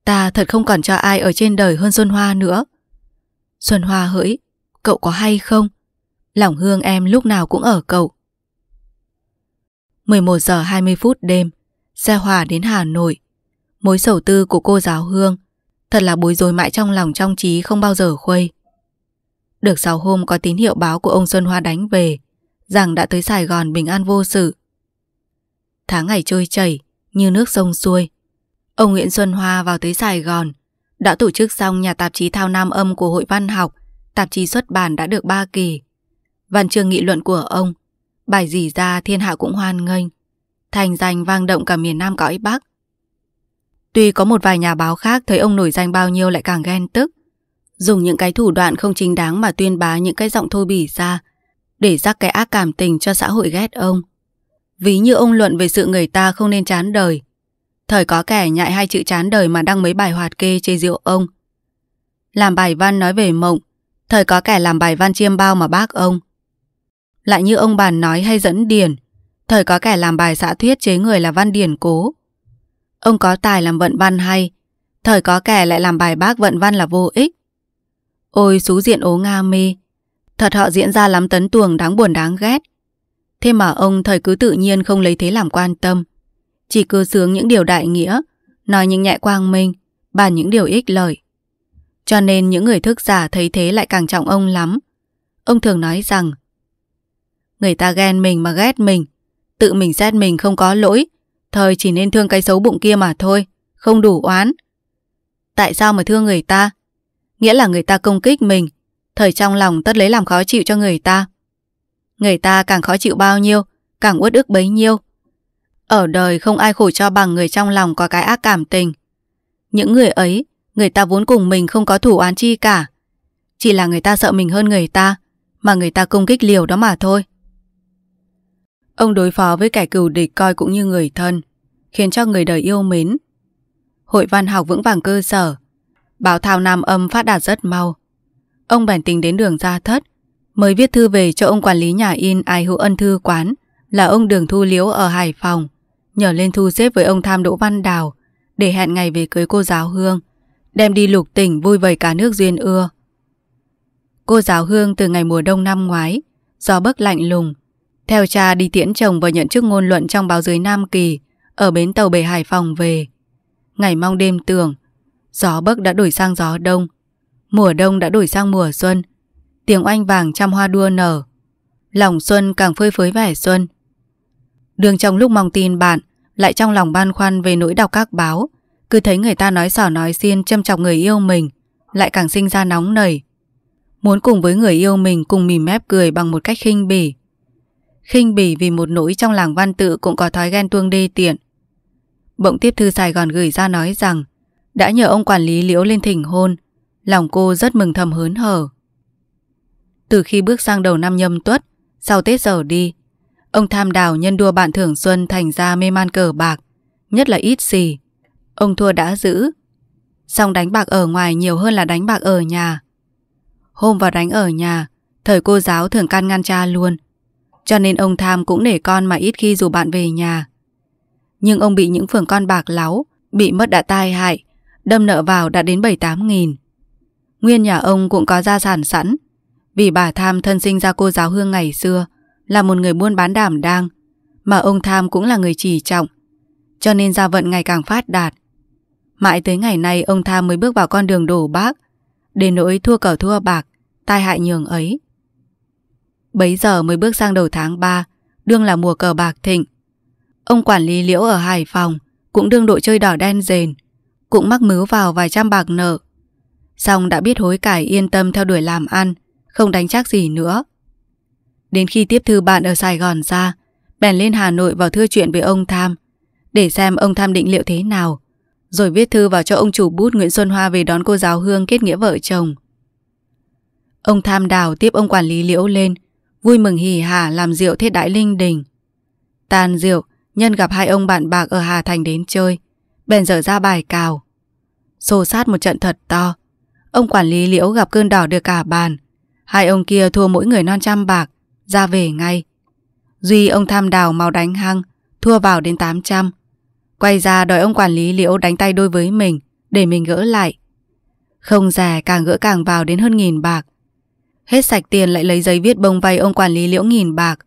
Speaker 1: Ta thật không còn cho ai ở trên đời hơn Xuân Hoa nữa Xuân Hoa hỡi Cậu có hay không Lòng hương em lúc nào cũng ở cậu 11 giờ 20 phút đêm, xe hòa đến Hà Nội. Mối sầu tư của cô giáo Hương Thật là bối rối mãi trong lòng trong trí không bao giờ khuây. Được sáu hôm có tín hiệu báo của ông Xuân Hoa đánh về, rằng đã tới Sài Gòn bình an vô sự. Tháng ngày trôi chảy, như nước sông xuôi. Ông Nguyễn Xuân Hoa vào tới Sài Gòn, đã tổ chức xong nhà tạp chí Thao Nam Âm của Hội Văn học, tạp chí xuất bản đã được ba kỳ. Văn chương nghị luận của ông, bài gì ra thiên hạ cũng hoan nghênh. Thành danh vang động cả miền Nam cõi Bắc, Tuy có một vài nhà báo khác thấy ông nổi danh bao nhiêu lại càng ghen tức. Dùng những cái thủ đoạn không chính đáng mà tuyên bá những cái giọng thô bỉ ra, để rắc cái ác cảm tình cho xã hội ghét ông. Ví như ông luận về sự người ta không nên chán đời. Thời có kẻ nhại hai chữ chán đời mà đăng mấy bài hoạt kê chê rượu ông. Làm bài văn nói về mộng, thời có kẻ làm bài văn chiêm bao mà bác ông. Lại như ông bàn nói hay dẫn điển, thời có kẻ làm bài xã thuyết chế người là văn điển cố. Ông có tài làm vận văn hay, thời có kẻ lại làm bài bác vận văn là vô ích. Ôi xú diện ố Nga mi, thật họ diễn ra lắm tấn tuồng đáng buồn đáng ghét. Thế mà ông thời cứ tự nhiên không lấy thế làm quan tâm, chỉ cứ sướng những điều đại nghĩa, nói những nhẹ quang minh, bàn những điều ích lợi. Cho nên những người thức giả thấy thế lại càng trọng ông lắm. Ông thường nói rằng Người ta ghen mình mà ghét mình Tự mình xét mình không có lỗi Thời chỉ nên thương cái xấu bụng kia mà thôi, không đủ oán. Tại sao mà thương người ta? Nghĩa là người ta công kích mình, thời trong lòng tất lấy làm khó chịu cho người ta. Người ta càng khó chịu bao nhiêu, càng uất ức bấy nhiêu. Ở đời không ai khổ cho bằng người trong lòng có cái ác cảm tình. Những người ấy, người ta vốn cùng mình không có thủ oán chi cả. Chỉ là người ta sợ mình hơn người ta, mà người ta công kích liều đó mà thôi. Ông đối phó với kẻ cừu địch coi cũng như người thân, khiến cho người đời yêu mến. Hội văn học vững vàng cơ sở, báo thao nam âm phát đạt rất mau. Ông bèn tính đến đường ra thất, mới viết thư về cho ông quản lý nhà in Ai Hữu Ân Thư Quán là ông Đường Thu liếu ở Hải Phòng, nhờ lên thu xếp với ông Tham Đỗ Văn Đào để hẹn ngày về cưới cô giáo Hương, đem đi lục tỉnh vui vầy cả nước duyên ưa. Cô giáo Hương từ ngày mùa đông năm ngoái, gió bấc lạnh lùng, theo cha đi tiễn chồng và nhận chức ngôn luận trong báo dưới Nam Kỳ ở bến tàu bể Hải Phòng về. Ngày mong đêm tưởng, gió bấc đã đổi sang gió đông, mùa đông đã đổi sang mùa xuân, tiếng oanh vàng trăm hoa đua nở, lòng xuân càng phơi phới vẻ xuân. Đường trong lúc mong tin bạn, lại trong lòng băn khoăn về nỗi đọc các báo, cứ thấy người ta nói xỏ nói xiên châm chọc người yêu mình, lại càng sinh ra nóng nảy. Muốn cùng với người yêu mình cùng mỉm mép cười bằng một cách khinh bỉ, khinh bỉ vì một nỗi trong làng văn tự cũng có thói ghen tuông đê tiện. Bỗng tiếp thư Sài Gòn gửi ra nói rằng đã nhờ ông quản lý liễu lên thỉnh hôn, lòng cô rất mừng thầm hớn hở. Từ khi bước sang đầu năm nhâm tuất, sau Tết giờ đi, ông tham đào nhân đua bạn thưởng xuân thành ra mê man cờ bạc, nhất là ít xì. Ông thua đã giữ, song đánh bạc ở ngoài nhiều hơn là đánh bạc ở nhà. Hôm vào đánh ở nhà, thời cô giáo thường can ngăn cha luôn, cho nên ông Tham cũng nể con mà ít khi dù bạn về nhà Nhưng ông bị những phường con bạc láo Bị mất đã tai hại Đâm nợ vào đã đến 7-8 nghìn Nguyên nhà ông cũng có gia sản sẵn Vì bà Tham thân sinh ra cô giáo Hương ngày xưa Là một người buôn bán đảm đang Mà ông Tham cũng là người chỉ trọng Cho nên gia vận ngày càng phát đạt Mãi tới ngày nay ông Tham mới bước vào con đường đổ bác để nỗi thua cờ thua bạc Tai hại nhường ấy Bấy giờ mới bước sang đầu tháng 3, đương là mùa cờ bạc thịnh. Ông quản lý liễu ở Hải Phòng cũng đương đội chơi đỏ đen rền, cũng mắc mứu vào vài trăm bạc nợ. Xong đã biết hối cải yên tâm theo đuổi làm ăn, không đánh chắc gì nữa. Đến khi tiếp thư bạn ở Sài Gòn ra, bèn lên Hà Nội vào thưa chuyện với ông Tham, để xem ông Tham định liệu thế nào, rồi viết thư vào cho ông chủ bút Nguyễn Xuân Hoa về đón cô giáo Hương kết nghĩa vợ chồng. Ông Tham Đào tiếp ông quản lý liễu lên, vui mừng hì hả làm rượu thiết đại linh đình. Tàn rượu, nhân gặp hai ông bạn bạc ở Hà Thành đến chơi, bèn dở ra bài cào. Xô sát một trận thật to, ông quản lý liễu gặp cơn đỏ được cả bàn. Hai ông kia thua mỗi người non trăm bạc, ra về ngay. Duy ông tham đào mau đánh hăng, thua vào đến tám trăm Quay ra đòi ông quản lý liễu đánh tay đôi với mình, để mình gỡ lại. Không rẻ càng gỡ càng vào đến hơn nghìn bạc. Hết sạch tiền lại lấy giấy viết bông vay ông quản lý liễu nghìn bạc.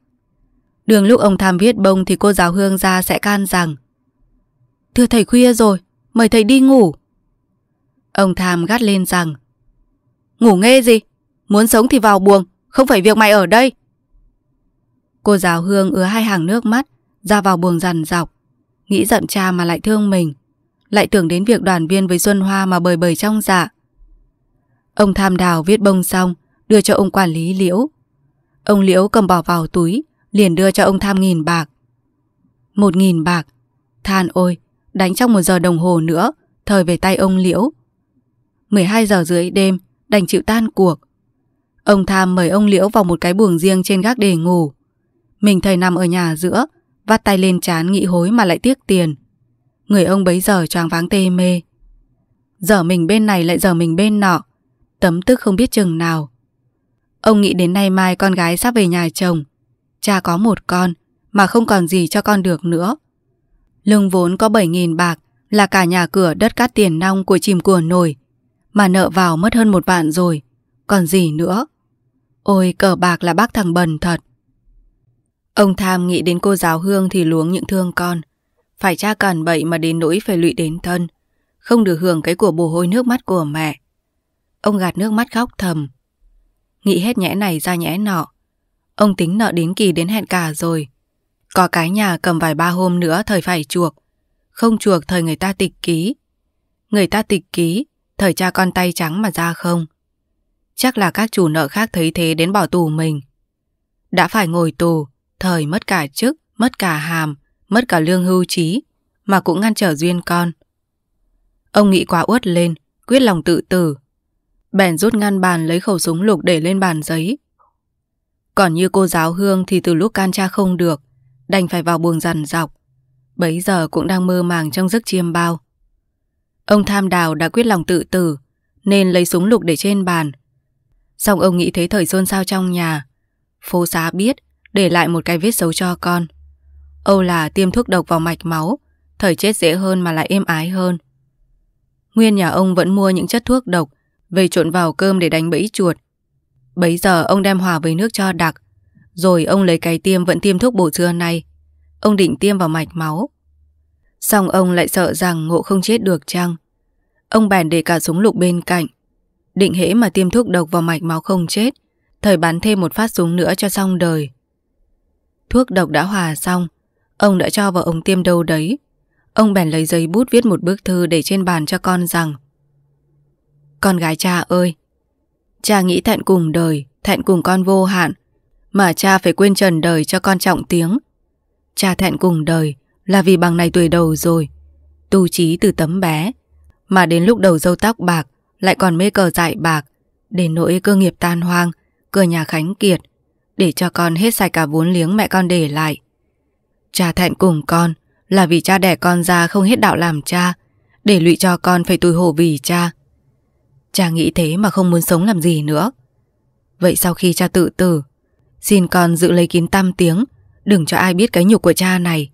Speaker 1: Đường lúc ông tham viết bông thì cô giáo hương ra sẽ can rằng Thưa thầy khuya rồi, mời thầy đi ngủ. Ông tham gắt lên rằng Ngủ nghe gì? Muốn sống thì vào buồng, không phải việc mày ở đây. Cô giáo hương ứa hai hàng nước mắt, ra vào buồng dằn dọc. Nghĩ giận cha mà lại thương mình. Lại tưởng đến việc đoàn viên với Xuân Hoa mà bời bời trong dạ. Ông tham đào viết bông xong, đưa cho ông quản lý Liễu. Ông Liễu cầm bỏ vào túi, liền đưa cho ông Tham nghìn bạc. Một nghìn bạc. Than ôi, đánh trong một giờ đồng hồ nữa, thời về tay ông Liễu. 12 giờ rưỡi đêm, đành chịu tan cuộc. Ông Tham mời ông Liễu vào một cái buồng riêng trên gác để ngủ. Mình thầy nằm ở nhà giữa, vắt tay lên chán nghĩ hối mà lại tiếc tiền. Người ông bấy giờ choáng váng tê mê. Giờ mình bên này lại giờ mình bên nọ. Tấm tức không biết chừng nào. Ông nghĩ đến nay mai con gái sắp về nhà chồng. Cha có một con, mà không còn gì cho con được nữa. Lương vốn có 7.000 bạc là cả nhà cửa đất cát tiền nong của chìm của nổi. Mà nợ vào mất hơn một vạn rồi. Còn gì nữa? Ôi cờ bạc là bác thằng bần thật. Ông Tham nghĩ đến cô giáo Hương thì luống những thương con. Phải cha cản bậy mà đến nỗi phải lụy đến thân. Không được hưởng cái của bồ hôi nước mắt của mẹ. Ông gạt nước mắt khóc thầm nghĩ hết nhẽ này ra nhẽ nọ. Ông tính nợ đến kỳ đến hẹn cả rồi. Có cái nhà cầm vài ba hôm nữa thời phải chuộc. Không chuộc thời người ta tịch ký. Người ta tịch ký, thời cha con tay trắng mà ra không. Chắc là các chủ nợ khác thấy thế đến bỏ tù mình. Đã phải ngồi tù, thời mất cả chức, mất cả hàm, mất cả lương hưu trí, mà cũng ngăn trở duyên con. Ông nghĩ quá uất lên, quyết lòng tự tử bèn rút ngăn bàn lấy khẩu súng lục để lên bàn giấy. Còn như cô giáo Hương thì từ lúc can cha không được, đành phải vào buồng rằn dọc. Bấy giờ cũng đang mơ màng trong giấc chiêm bao. Ông Tham Đào đã quyết lòng tự tử, nên lấy súng lục để trên bàn. Xong ông nghĩ thấy thời xôn xao trong nhà. Phố xá biết, để lại một cái vết xấu cho con. Âu là tiêm thuốc độc vào mạch máu, thời chết dễ hơn mà lại êm ái hơn. Nguyên nhà ông vẫn mua những chất thuốc độc về trộn vào cơm để đánh bẫy chuột. Bấy giờ ông đem hòa với nước cho đặc, rồi ông lấy cái tiêm vẫn tiêm thuốc bổ trưa nay. Ông định tiêm vào mạch máu. Xong ông lại sợ rằng ngộ không chết được chăng. Ông bèn để cả súng lục bên cạnh. Định hễ mà tiêm thuốc độc vào mạch máu không chết, thời bắn thêm một phát súng nữa cho xong đời. Thuốc độc đã hòa xong, ông đã cho vào ống tiêm đâu đấy. Ông bèn lấy giấy bút viết một bức thư để trên bàn cho con rằng con gái cha ơi Cha nghĩ thẹn cùng đời Thẹn cùng con vô hạn Mà cha phải quên trần đời cho con trọng tiếng Cha thẹn cùng đời Là vì bằng này tuổi đầu rồi Tu trí từ tấm bé Mà đến lúc đầu dâu tóc bạc Lại còn mê cờ dại bạc Đến nỗi cơ nghiệp tan hoang Cửa nhà khánh kiệt Để cho con hết sạch cả vốn liếng mẹ con để lại Cha thẹn cùng con Là vì cha đẻ con ra không hết đạo làm cha Để lụy cho con phải tủi hổ vì cha Cha nghĩ thế mà không muốn sống làm gì nữa Vậy sau khi cha tự tử Xin con giữ lấy kín tam tiếng Đừng cho ai biết cái nhục của cha này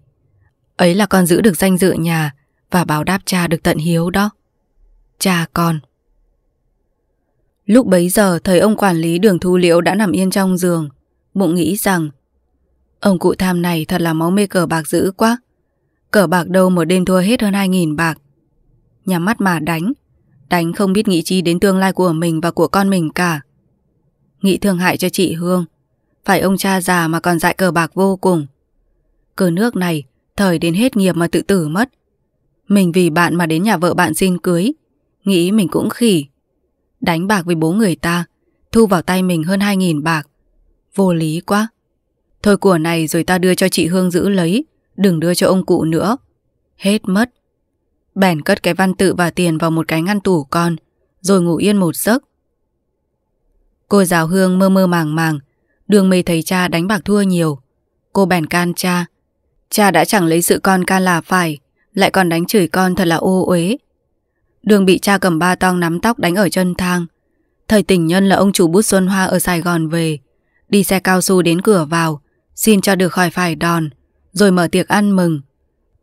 Speaker 1: Ấy là con giữ được danh dự nhà Và báo đáp cha được tận hiếu đó Cha con Lúc bấy giờ thời ông quản lý đường thu liễu đã nằm yên trong giường bụng nghĩ rằng Ông cụ tham này thật là máu mê cờ bạc dữ quá Cờ bạc đâu một đêm thua hết hơn 2.000 bạc Nhắm mắt mà đánh Đánh không biết nghĩ chi đến tương lai của mình và của con mình cả. Nghĩ thương hại cho chị Hương. Phải ông cha già mà còn dại cờ bạc vô cùng. Cờ nước này, thời đến hết nghiệp mà tự tử mất. Mình vì bạn mà đến nhà vợ bạn xin cưới. Nghĩ mình cũng khỉ. Đánh bạc với bố người ta, thu vào tay mình hơn 2.000 bạc. Vô lý quá. Thôi của này rồi ta đưa cho chị Hương giữ lấy, đừng đưa cho ông cụ nữa. Hết mất. Bèn cất cái văn tự và tiền vào một cái ngăn tủ con, rồi ngủ yên một giấc. Cô giáo Hương mơ mơ màng màng, đường mê thấy cha đánh bạc thua nhiều. Cô bèn can cha. Cha đã chẳng lấy sự con can là phải, lại còn đánh chửi con thật là ô uế. Đường bị cha cầm ba tong nắm tóc đánh ở chân thang. thời tình nhân là ông chủ bút xuân hoa ở Sài Gòn về, đi xe cao su đến cửa vào, xin cho được khỏi phải đòn, rồi mở tiệc ăn mừng.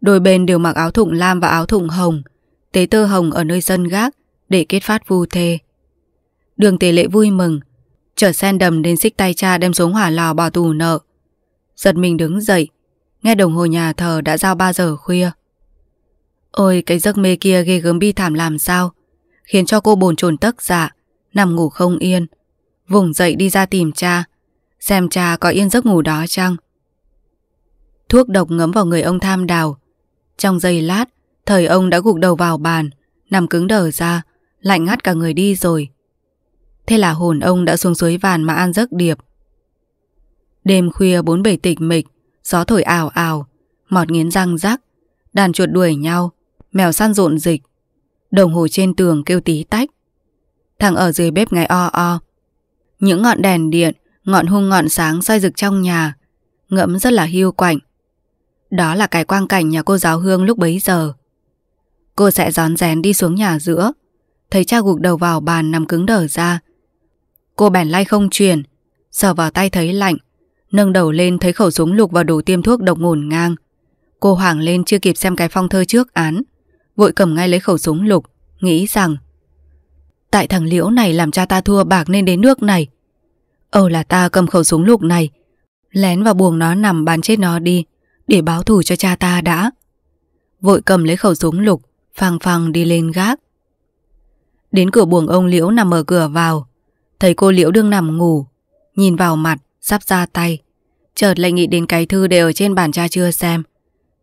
Speaker 1: Đôi bên đều mặc áo thụng lam và áo thụng hồng, tế tơ hồng ở nơi sân gác để kết phát vu thê. Đường tỷ lệ vui mừng, trở sen đầm đến xích tay cha đem xuống hỏa lò bỏ tù nợ. Giật mình đứng dậy, nghe đồng hồ nhà thờ đã giao 3 giờ khuya. Ôi cái giấc mê kia ghê gớm bi thảm làm sao, khiến cho cô bồn chồn tấc dạ, nằm ngủ không yên. Vùng dậy đi ra tìm cha, xem cha có yên giấc ngủ đó chăng. Thuốc độc ngấm vào người ông tham đào, trong giây lát, thời ông đã gục đầu vào bàn, nằm cứng đờ ra, lạnh ngắt cả người đi rồi. Thế là hồn ông đã xuống suối vàn mà an giấc điệp. Đêm khuya bốn bể tịch mịch, gió thổi ảo ảo, mọt nghiến răng rắc, đàn chuột đuổi nhau, mèo săn rộn dịch. Đồng hồ trên tường kêu tí tách. Thằng ở dưới bếp ngay o o. Những ngọn đèn điện, ngọn hung ngọn sáng soi rực trong nhà, ngẫm rất là hiu quạnh, đó là cái quang cảnh nhà cô giáo Hương lúc bấy giờ. Cô sẽ gión rén đi xuống nhà giữa, thấy cha gục đầu vào bàn nằm cứng đờ ra. Cô bèn lay không truyền, sờ vào tay thấy lạnh, nâng đầu lên thấy khẩu súng lục và đồ tiêm thuốc độc ngổn ngang. Cô hoảng lên chưa kịp xem cái phong thơ trước án, vội cầm ngay lấy khẩu súng lục, nghĩ rằng Tại thằng Liễu này làm cha ta thua bạc nên đến nước này. Âu là ta cầm khẩu súng lục này, lén vào buồng nó nằm bán chết nó đi để báo thù cho cha ta đã. Vội cầm lấy khẩu súng lục, phang phang đi lên gác. Đến cửa buồng ông Liễu nằm mở cửa vào, thấy cô Liễu đương nằm ngủ, nhìn vào mặt, sắp ra tay. Chợt lại nghĩ đến cái thư để ở trên bàn cha chưa xem.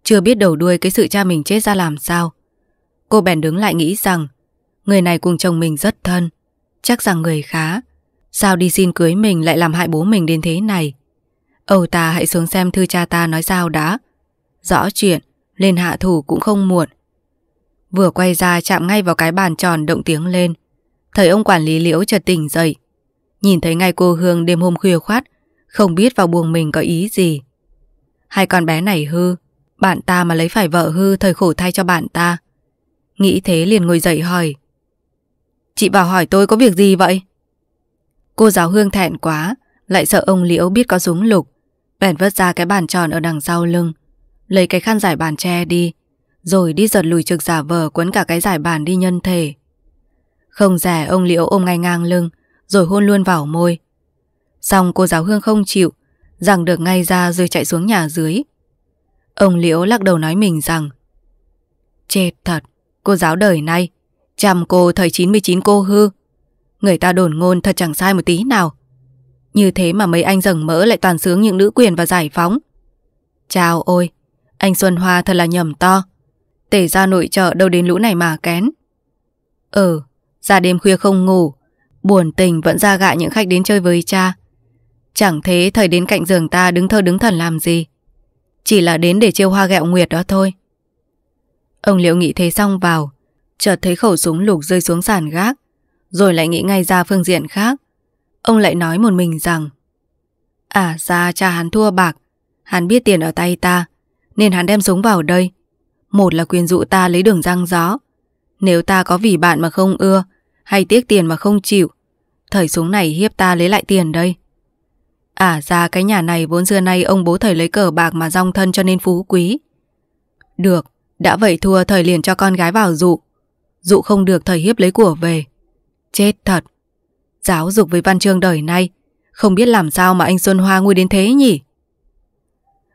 Speaker 1: Chưa biết đầu đuôi cái sự cha mình chết ra làm sao. Cô bèn đứng lại nghĩ rằng, người này cùng chồng mình rất thân, chắc rằng người khá. Sao đi xin cưới mình lại làm hại bố mình đến thế này? Âu ta hãy xuống xem thư cha ta nói sao đã. Rõ chuyện, lên hạ thủ cũng không muộn. Vừa quay ra chạm ngay vào cái bàn tròn động tiếng lên. Thấy ông quản lý liễu chợt tỉnh dậy. Nhìn thấy ngay cô Hương đêm hôm khuya khoát, không biết vào buồng mình có ý gì. Hai con bé này hư, bạn ta mà lấy phải vợ hư thời khổ thay cho bạn ta. Nghĩ thế liền ngồi dậy hỏi. Chị vào hỏi tôi có việc gì vậy? Cô giáo Hương thẹn quá, lại sợ ông Liễu biết có súng lục, bèn vớt ra cái bàn tròn ở đằng sau lưng, lấy cái khăn giải bàn che đi, rồi đi giật lùi trực giả vờ quấn cả cái giải bàn đi nhân thể. Không rẻ ông Liễu ôm ngay ngang lưng, rồi hôn luôn vào môi. Xong cô giáo Hương không chịu, rằng được ngay ra rồi chạy xuống nhà dưới. Ông Liễu lắc đầu nói mình rằng Chết thật, cô giáo đời nay, chăm cô thời 99 cô hư. Người ta đồn ngôn thật chẳng sai một tí nào. Như thế mà mấy anh rầng mỡ lại toàn sướng những nữ quyền và giải phóng. Chào ôi, anh Xuân Hoa thật là nhầm to. Tể ra nội trợ đâu đến lũ này mà kén. Ừ, ra đêm khuya không ngủ, buồn tình vẫn ra gạ những khách đến chơi với cha. Chẳng thế thời đến cạnh giường ta đứng thơ đứng thần làm gì. Chỉ là đến để chiêu hoa gẹo nguyệt đó thôi. Ông Liệu nghĩ thế xong vào, chợt thấy khẩu súng lục rơi xuống sàn gác, rồi lại nghĩ ngay ra phương diện khác. Ông lại nói một mình rằng À ra cha hắn thua bạc Hắn biết tiền ở tay ta Nên hắn đem súng vào đây Một là quyền dụ ta lấy đường răng gió Nếu ta có vì bạn mà không ưa Hay tiếc tiền mà không chịu thời súng này hiếp ta lấy lại tiền đây À ra cái nhà này vốn xưa nay Ông bố thời lấy cờ bạc mà rong thân cho nên phú quý Được Đã vậy thua thời liền cho con gái vào dụ Dụ không được thời hiếp lấy của về Chết thật Giáo dục với văn chương đời nay Không biết làm sao mà anh Xuân Hoa ngu đến thế nhỉ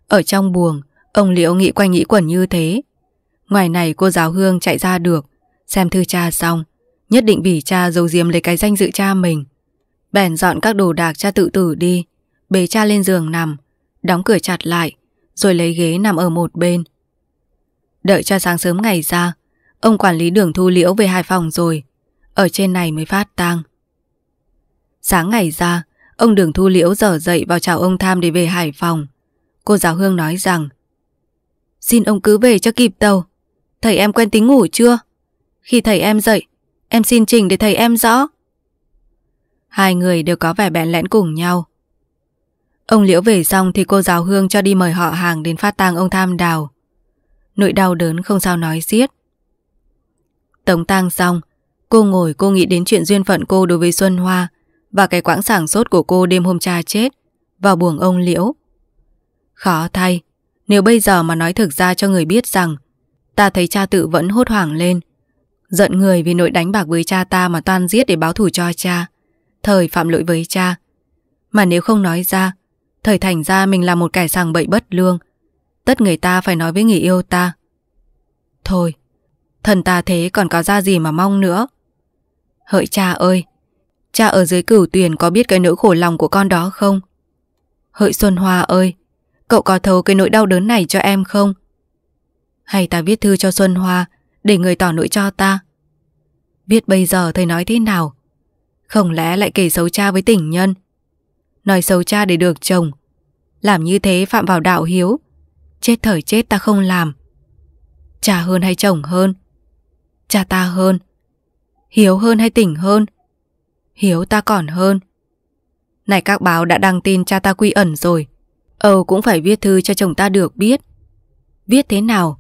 Speaker 1: Ở trong buồng Ông Liễu nghĩ quanh nghĩ quẩn như thế Ngoài này cô giáo Hương chạy ra được Xem thư cha xong Nhất định bỉ cha giấu diếm lấy cái danh dự cha mình Bèn dọn các đồ đạc cha tự tử đi Bế cha lên giường nằm Đóng cửa chặt lại Rồi lấy ghế nằm ở một bên Đợi cho sáng sớm ngày ra Ông quản lý đường thu liễu về Hải Phòng rồi Ở trên này mới phát tang Sáng ngày ra, ông Đường Thu Liễu dở dậy vào chào ông Tham để về Hải Phòng. Cô giáo Hương nói rằng Xin ông cứ về cho kịp tàu. Thầy em quen tính ngủ chưa? Khi thầy em dậy, em xin trình để thầy em rõ. Hai người đều có vẻ bẽn lẽn cùng nhau. Ông Liễu về xong thì cô giáo Hương cho đi mời họ hàng đến phát tang ông Tham Đào. Nỗi đau đớn không sao nói xiết. Tống tang xong, cô ngồi cô nghĩ đến chuyện duyên phận cô đối với Xuân Hoa – và cái quãng sảng sốt của cô đêm hôm cha chết vào buồng ông Liễu. Khó thay, nếu bây giờ mà nói thực ra cho người biết rằng ta thấy cha tự vẫn hốt hoảng lên, giận người vì nội đánh bạc với cha ta mà toan giết để báo thù cho cha, thời phạm lỗi với cha. Mà nếu không nói ra, thời thành ra mình là một kẻ sàng bậy bất lương, tất người ta phải nói với người yêu ta. Thôi, thần ta thế còn có ra gì mà mong nữa. Hỡi cha ơi, Cha ở dưới cửu tuyển có biết cái nỗi khổ lòng của con đó không? Hợi Xuân Hoa ơi, cậu có thấu cái nỗi đau đớn này cho em không? Hay ta viết thư cho Xuân Hoa để người tỏ nỗi cho ta? Biết bây giờ thầy nói thế nào? Không lẽ lại kể xấu cha với tỉnh nhân? Nói xấu cha để được chồng. Làm như thế phạm vào đạo hiếu. Chết thời chết ta không làm. Cha hơn hay chồng hơn? Cha ta hơn? Hiếu hơn hay tỉnh hơn? hiếu ta còn hơn. Này các báo đã đăng tin cha ta quy ẩn rồi. Âu cũng phải viết thư cho chồng ta được biết. Viết thế nào?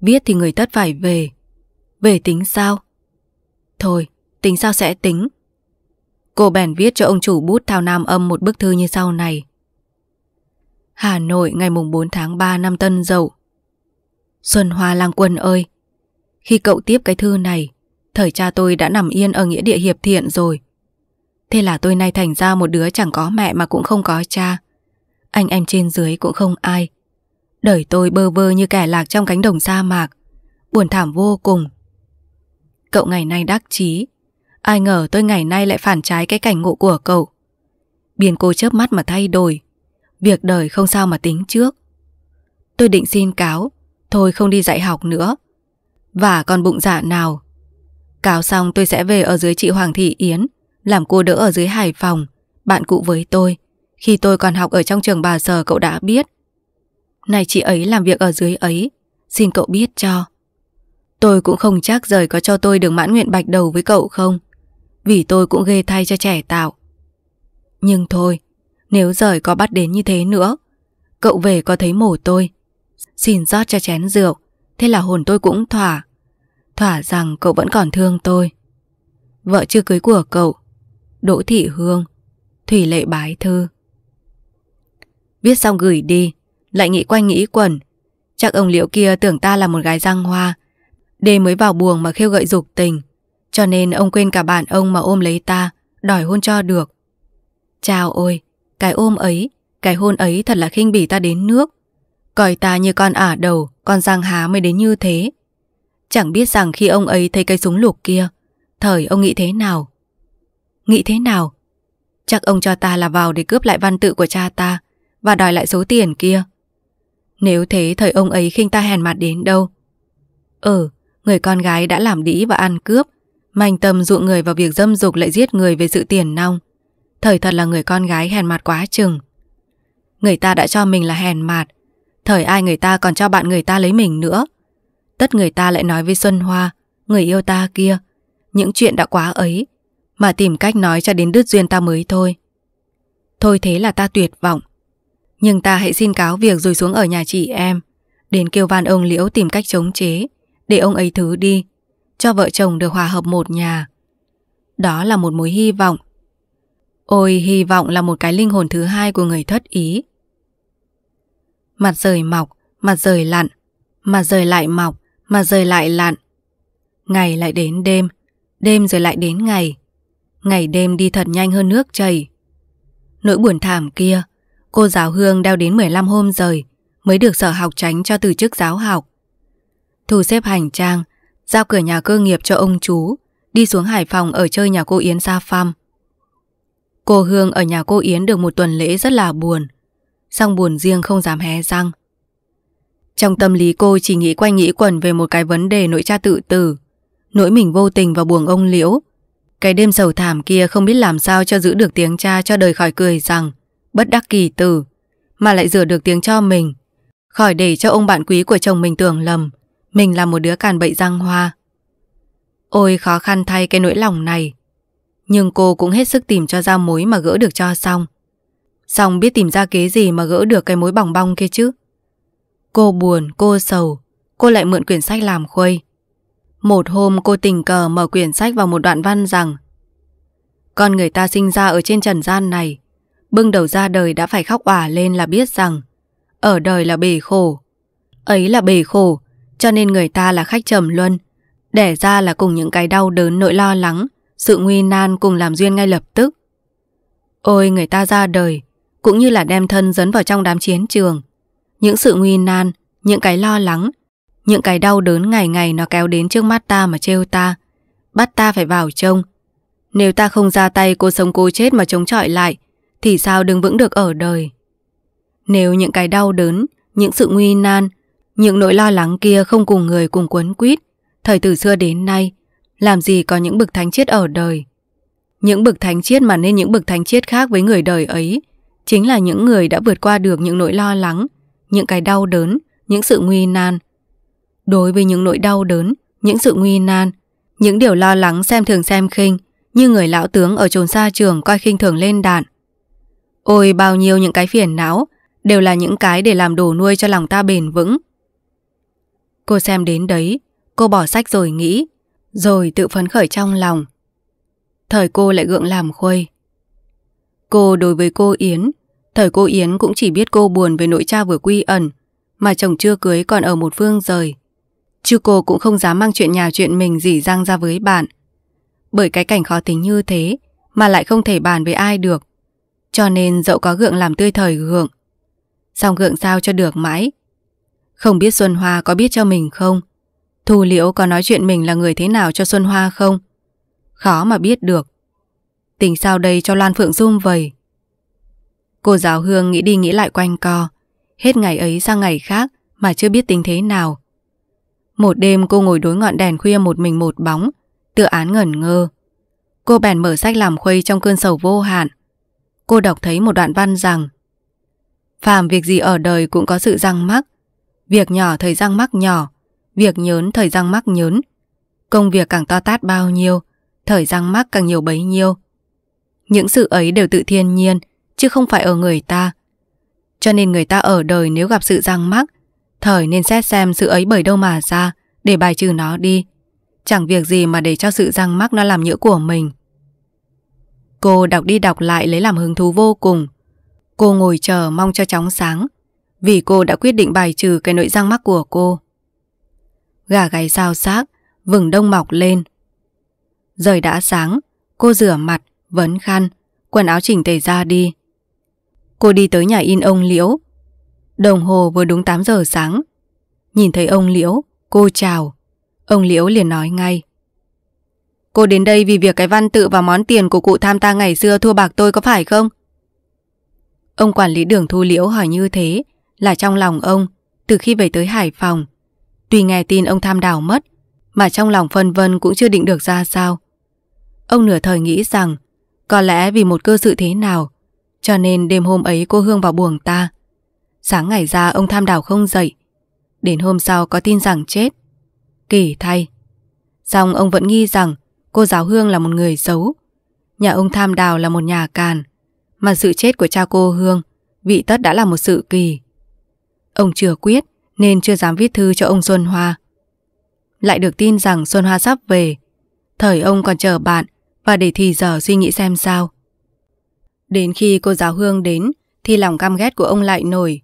Speaker 1: Viết thì người tất phải về. Về tính sao? Thôi, tính sao sẽ tính. Cô bèn viết cho ông chủ bút Thao Nam Âm một bức thư như sau này. Hà Nội ngày mùng 4 tháng 3 năm Tân Dậu. Xuân Hoa Lang Quân ơi, khi cậu tiếp cái thư này, thời cha tôi đã nằm yên ở nghĩa địa hiệp thiện rồi. Thế là tôi nay thành ra một đứa chẳng có mẹ mà cũng không có cha. Anh em trên dưới cũng không ai. Đời tôi bơ vơ như kẻ lạc trong cánh đồng sa mạc. Buồn thảm vô cùng. Cậu ngày nay đắc chí. Ai ngờ tôi ngày nay lại phản trái cái cảnh ngộ của cậu. Biển cô chớp mắt mà thay đổi. Việc đời không sao mà tính trước. Tôi định xin cáo. Thôi không đi dạy học nữa. Và còn bụng dạ nào. Cáo xong tôi sẽ về ở dưới chị Hoàng Thị Yến làm cô đỡ ở dưới Hải Phòng, bạn cũ với tôi. Khi tôi còn học ở trong trường bà sở cậu đã biết. Này chị ấy làm việc ở dưới ấy, xin cậu biết cho. Tôi cũng không chắc rời có cho tôi được mãn nguyện bạch đầu với cậu không, vì tôi cũng ghê thay cho trẻ tạo. Nhưng thôi, nếu rời có bắt đến như thế nữa, cậu về có thấy mổ tôi. Xin rót cho chén rượu, thế là hồn tôi cũng thỏa. Thỏa rằng cậu vẫn còn thương tôi. Vợ chưa cưới của cậu Đỗ Thị Hương, Thủy Lệ Bái Thư. Viết xong gửi đi, lại nghĩ quanh nghĩ quẩn. Chắc ông liệu kia tưởng ta là một gái răng hoa, đêm mới vào buồng mà khêu gợi dục tình. Cho nên ông quên cả bạn ông mà ôm lấy ta, đòi hôn cho được. Chào ôi, cái ôm ấy, cái hôn ấy thật là khinh bỉ ta đến nước. Coi ta như con ả đầu, con răng há mới đến như thế. Chẳng biết rằng khi ông ấy thấy cái súng lục kia, thời ông nghĩ thế nào. Nghĩ thế nào? Chắc ông cho ta là vào để cướp lại văn tự của cha ta và đòi lại số tiền kia. Nếu thế thời ông ấy khinh ta hèn mặt đến đâu? Ừ, người con gái đã làm đĩ và ăn cướp, manh tâm dụ người vào việc dâm dục lại giết người về sự tiền nong. Thời thật là người con gái hèn mặt quá chừng. Người ta đã cho mình là hèn mặt, thời ai người ta còn cho bạn người ta lấy mình nữa. Tất người ta lại nói với Xuân Hoa, người yêu ta kia, những chuyện đã quá ấy, mà tìm cách nói cho đến đứt duyên ta mới thôi Thôi thế là ta tuyệt vọng Nhưng ta hãy xin cáo việc rồi xuống ở nhà chị em Đến kêu van ông Liễu tìm cách chống chế Để ông ấy thứ đi Cho vợ chồng được hòa hợp một nhà Đó là một mối hy vọng Ôi hy vọng là một cái linh hồn thứ hai của người thất ý Mặt rời mọc, mặt rời lặn Mặt rời lại mọc, mặt rời lại lặn Ngày lại đến đêm Đêm rồi lại đến ngày ngày đêm đi thật nhanh hơn nước chảy. Nỗi buồn thảm kia, cô giáo Hương đeo đến 15 hôm rồi mới được sở học tránh cho từ chức giáo học. Thu xếp hành trang, giao cửa nhà cơ nghiệp cho ông chú, đi xuống Hải Phòng ở chơi nhà cô Yến Sa Pham. Cô Hương ở nhà cô Yến được một tuần lễ rất là buồn, song buồn riêng không dám hé răng. Trong tâm lý cô chỉ nghĩ quanh nghĩ quẩn về một cái vấn đề nỗi cha tự tử, nỗi mình vô tình và buồn ông Liễu, cái đêm sầu thảm kia không biết làm sao cho giữ được tiếng cha cho đời khỏi cười rằng bất đắc kỳ tử, mà lại rửa được tiếng cho mình. Khỏi để cho ông bạn quý của chồng mình tưởng lầm, mình là một đứa càn bậy răng hoa. Ôi khó khăn thay cái nỗi lòng này. Nhưng cô cũng hết sức tìm cho ra mối mà gỡ được cho xong. Xong biết tìm ra kế gì mà gỡ được cái mối bỏng bong kia chứ. Cô buồn, cô sầu, cô lại mượn quyển sách làm khuây. Một hôm cô tình cờ mở quyển sách vào một đoạn văn rằng Con người ta sinh ra ở trên trần gian này Bưng đầu ra đời đã phải khóc òa lên là biết rằng Ở đời là bể khổ Ấy là bể khổ Cho nên người ta là khách trầm luân Đẻ ra là cùng những cái đau đớn nỗi lo lắng Sự nguy nan cùng làm duyên ngay lập tức Ôi người ta ra đời Cũng như là đem thân dấn vào trong đám chiến trường Những sự nguy nan Những cái lo lắng những cái đau đớn ngày ngày nó kéo đến trước mắt ta mà trêu ta, bắt ta phải vào trông. Nếu ta không ra tay cô sống cô chết mà chống chọi lại, thì sao đừng vững được ở đời. Nếu những cái đau đớn, những sự nguy nan, những nỗi lo lắng kia không cùng người cùng quấn quýt, thời từ xưa đến nay, làm gì có những bậc thánh triết ở đời. Những bậc thánh triết mà nên những bậc thánh triết khác với người đời ấy, chính là những người đã vượt qua được những nỗi lo lắng, những cái đau đớn, những sự nguy nan, Đối với những nỗi đau đớn, những sự nguy nan, những điều lo lắng xem thường xem khinh, như người lão tướng ở chồn xa trường coi khinh thường lên đạn. Ôi bao nhiêu những cái phiền não, đều là những cái để làm đồ nuôi cho lòng ta bền vững. Cô xem đến đấy, cô bỏ sách rồi nghĩ, rồi tự phấn khởi trong lòng. Thời cô lại gượng làm khuây. Cô đối với cô Yến, thời cô Yến cũng chỉ biết cô buồn về nội cha vừa quy ẩn, mà chồng chưa cưới còn ở một phương rời. Chứ cô cũng không dám mang chuyện nhà chuyện mình dỉ răng ra với bạn. Bởi cái cảnh khó tính như thế mà lại không thể bàn với ai được. Cho nên dẫu có gượng làm tươi thời gượng. Xong gượng sao cho được mãi. Không biết Xuân Hoa có biết cho mình không? Thu Liễu có nói chuyện mình là người thế nào cho Xuân Hoa không? Khó mà biết được. Tình sao đây cho Loan Phượng Dung vầy. Cô giáo Hương nghĩ đi nghĩ lại quanh co. Hết ngày ấy sang ngày khác mà chưa biết tính thế nào. Một đêm cô ngồi đối ngọn đèn khuya một mình một bóng, tựa án ngẩn ngơ. Cô bèn mở sách làm khuây trong cơn sầu vô hạn. Cô đọc thấy một đoạn văn rằng Phàm việc gì ở đời cũng có sự răng mắc. Việc nhỏ thời răng mắc nhỏ, việc nhớn thời răng mắc nhớn. Công việc càng to tát bao nhiêu, thời răng mắc càng nhiều bấy nhiêu. Những sự ấy đều tự thiên nhiên, chứ không phải ở người ta. Cho nên người ta ở đời nếu gặp sự răng mắc Thời nên xét xem sự ấy bởi đâu mà ra Để bài trừ nó đi Chẳng việc gì mà để cho sự răng mắc nó làm nhỡ của mình Cô đọc đi đọc lại lấy làm hứng thú vô cùng Cô ngồi chờ mong cho chóng sáng Vì cô đã quyết định bài trừ cái nỗi răng mắc của cô Gà gáy sao xác Vừng đông mọc lên Rời đã sáng Cô rửa mặt, vấn khăn Quần áo chỉnh tề ra đi Cô đi tới nhà in ông Liễu Đồng hồ vừa đúng 8 giờ sáng. Nhìn thấy ông Liễu, cô chào. Ông Liễu liền nói ngay. Cô đến đây vì việc cái văn tự và món tiền của cụ tham ta ngày xưa thua bạc tôi có phải không? Ông quản lý đường thu liễu hỏi như thế là trong lòng ông từ khi về tới Hải Phòng. Tuy nghe tin ông tham đào mất mà trong lòng phân vân cũng chưa định được ra sao. Ông nửa thời nghĩ rằng có lẽ vì một cơ sự thế nào cho nên đêm hôm ấy cô Hương vào buồng ta Sáng ngày ra ông tham đảo không dậy Đến hôm sau có tin rằng chết Kỳ thay Xong ông vẫn nghi rằng cô giáo Hương là một người xấu Nhà ông tham đào là một nhà càn Mà sự chết của cha cô Hương Vị tất đã là một sự kỳ Ông chưa quyết Nên chưa dám viết thư cho ông Xuân Hoa Lại được tin rằng Xuân Hoa sắp về Thời ông còn chờ bạn Và để thì giờ suy nghĩ xem sao Đến khi cô giáo Hương đến Thì lòng căm ghét của ông lại nổi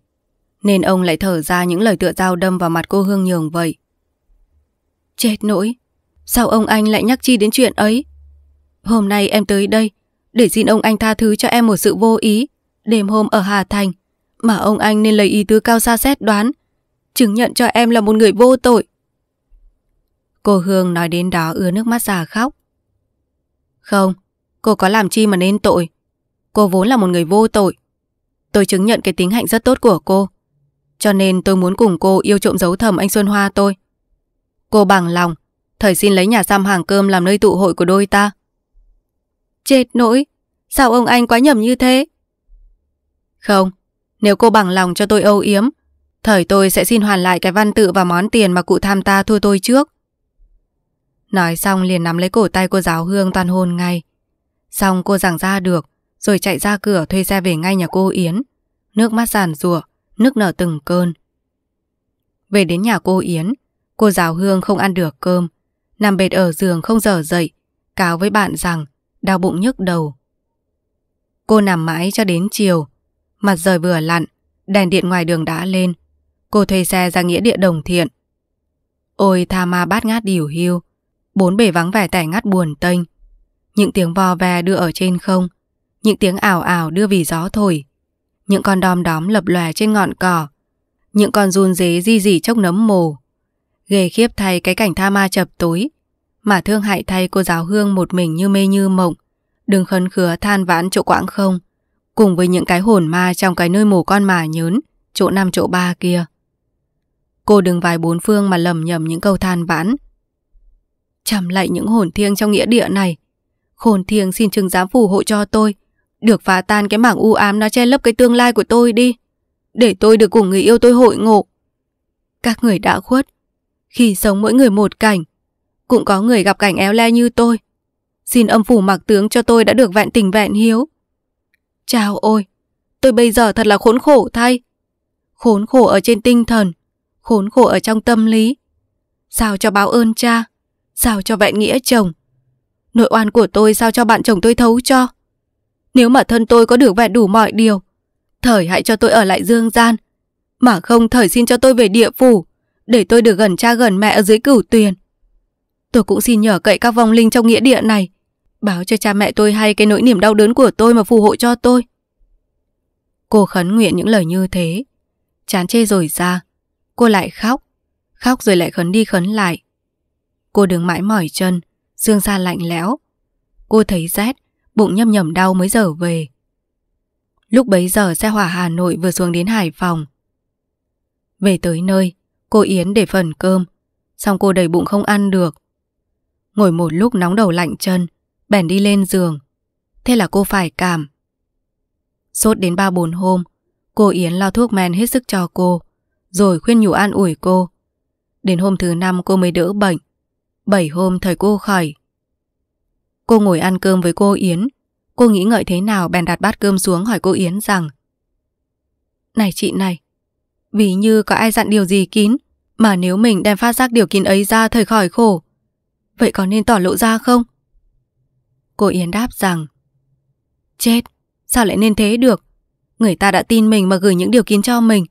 Speaker 1: nên ông lại thở ra những lời tựa dao đâm vào mặt cô Hương Nhường vậy. Chết nỗi, sao ông anh lại nhắc chi đến chuyện ấy? Hôm nay em tới đây để xin ông anh tha thứ cho em một sự vô ý đêm hôm ở Hà Thành mà ông anh nên lấy ý tứ cao xa xét đoán chứng nhận cho em là một người vô tội. Cô Hương nói đến đó ứa nước mắt già khóc. Không, cô có làm chi mà nên tội. Cô vốn là một người vô tội. Tôi chứng nhận cái tính hạnh rất tốt của cô. Cho nên tôi muốn cùng cô yêu trộm giấu thầm anh Xuân Hoa tôi. Cô bằng lòng, thời xin lấy nhà giam hàng cơm làm nơi tụ hội của đôi ta. Chết nỗi, sao ông anh quá nhầm như thế? Không, nếu cô bằng lòng cho tôi âu yếm, thời tôi sẽ xin hoàn lại cái văn tự và món tiền mà cụ tham ta thua tôi trước. Nói xong liền nắm lấy cổ tay cô giáo hương toàn hôn ngay. Xong cô giảng ra được, rồi chạy ra cửa thuê xe về ngay nhà cô Yến. Nước mắt giàn rủa nước nở từng cơn. Về đến nhà cô Yến, cô giáo Hương không ăn được cơm, nằm bệt ở giường không dở dậy, cáo với bạn rằng đau bụng nhức đầu. Cô nằm mãi cho đến chiều, mặt trời vừa lặn, đèn điện ngoài đường đã lên. Cô thuê xe ra nghĩa địa đồng thiện. Ôi tha ma bát ngát điều hưu, bốn bể vắng vẻ tẻ ngắt buồn tênh. Những tiếng vò ve đưa ở trên không, những tiếng ảo ảo đưa vì gió thổi, những con đom đóm lập lòe trên ngọn cỏ. Những con run dế di dỉ chốc nấm mồ. Ghê khiếp thay cái cảnh tha ma chập tối. Mà thương hại thay cô giáo hương một mình như mê như mộng. Đừng khấn khứa than vãn chỗ quãng không. Cùng với những cái hồn ma trong cái nơi mồ con mà nhớn, chỗ năm chỗ ba kia. Cô đừng vài bốn phương mà lầm nhầm những câu than vãn. Chầm lại những hồn thiêng trong nghĩa địa này. Khôn thiêng xin trừng giám phù hộ cho tôi. Được phá tan cái mảng u ám nó che lấp cái tương lai của tôi đi. Để tôi được cùng người yêu tôi hội ngộ. Các người đã khuất. Khi sống mỗi người một cảnh. Cũng có người gặp cảnh éo le như tôi. Xin âm phủ mặc tướng cho tôi đã được vẹn tình vẹn hiếu. Chào ôi, tôi bây giờ thật là khốn khổ thay. Khốn khổ ở trên tinh thần, khốn khổ ở trong tâm lý. Sao cho báo ơn cha, sao cho vẹn nghĩa chồng. Nội oan của tôi sao cho bạn chồng tôi thấu cho. Nếu mà thân tôi có được vẹn đủ mọi điều, thời hãy cho tôi ở lại dương gian. Mà không thời xin cho tôi về địa phủ, để tôi được gần cha gần mẹ ở dưới cửu tuyền. Tôi cũng xin nhờ cậy các vong linh trong nghĩa địa này, báo cho cha mẹ tôi hay cái nỗi niềm đau đớn của tôi mà phù hộ cho tôi. Cô khấn nguyện những lời như thế. Chán chê rồi ra, cô lại khóc, khóc rồi lại khấn đi khấn lại. Cô đứng mãi mỏi chân, xương da lạnh lẽo. Cô thấy rét, bụng nhâm nhầm đau mới dở về. Lúc bấy giờ xe hỏa Hà Nội vừa xuống đến Hải Phòng. Về tới nơi, cô Yến để phần cơm, xong cô đầy bụng không ăn được. Ngồi một lúc nóng đầu lạnh chân, bèn đi lên giường. Thế là cô phải cảm. Sốt đến ba bốn hôm, cô Yến lo thuốc men hết sức cho cô, rồi khuyên nhủ an ủi cô. Đến hôm thứ năm cô mới đỡ bệnh. Bảy hôm thời cô khỏi, Cô ngồi ăn cơm với cô Yến. Cô nghĩ ngợi thế nào bèn đặt bát cơm xuống hỏi cô Yến rằng Này chị này, vì như có ai dặn điều gì kín mà nếu mình đem phát giác điều kín ấy ra thời khỏi khổ. Vậy có nên tỏ lộ ra không? Cô Yến đáp rằng Chết, sao lại nên thế được? Người ta đã tin mình mà gửi những điều kín cho mình.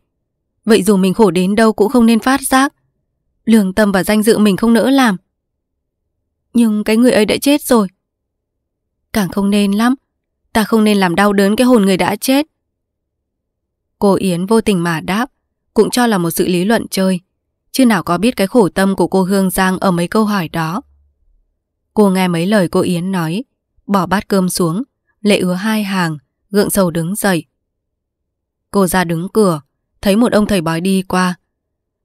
Speaker 1: Vậy dù mình khổ đến đâu cũng không nên phát giác. Lương tâm và danh dự mình không nỡ làm. Nhưng cái người ấy đã chết rồi. Càng không nên lắm Ta không nên làm đau đớn cái hồn người đã chết Cô Yến vô tình mà đáp Cũng cho là một sự lý luận chơi Chứ nào có biết cái khổ tâm của cô Hương Giang Ở mấy câu hỏi đó Cô nghe mấy lời cô Yến nói Bỏ bát cơm xuống Lệ ứa hai hàng Gượng sầu đứng dậy Cô ra đứng cửa Thấy một ông thầy bói đi qua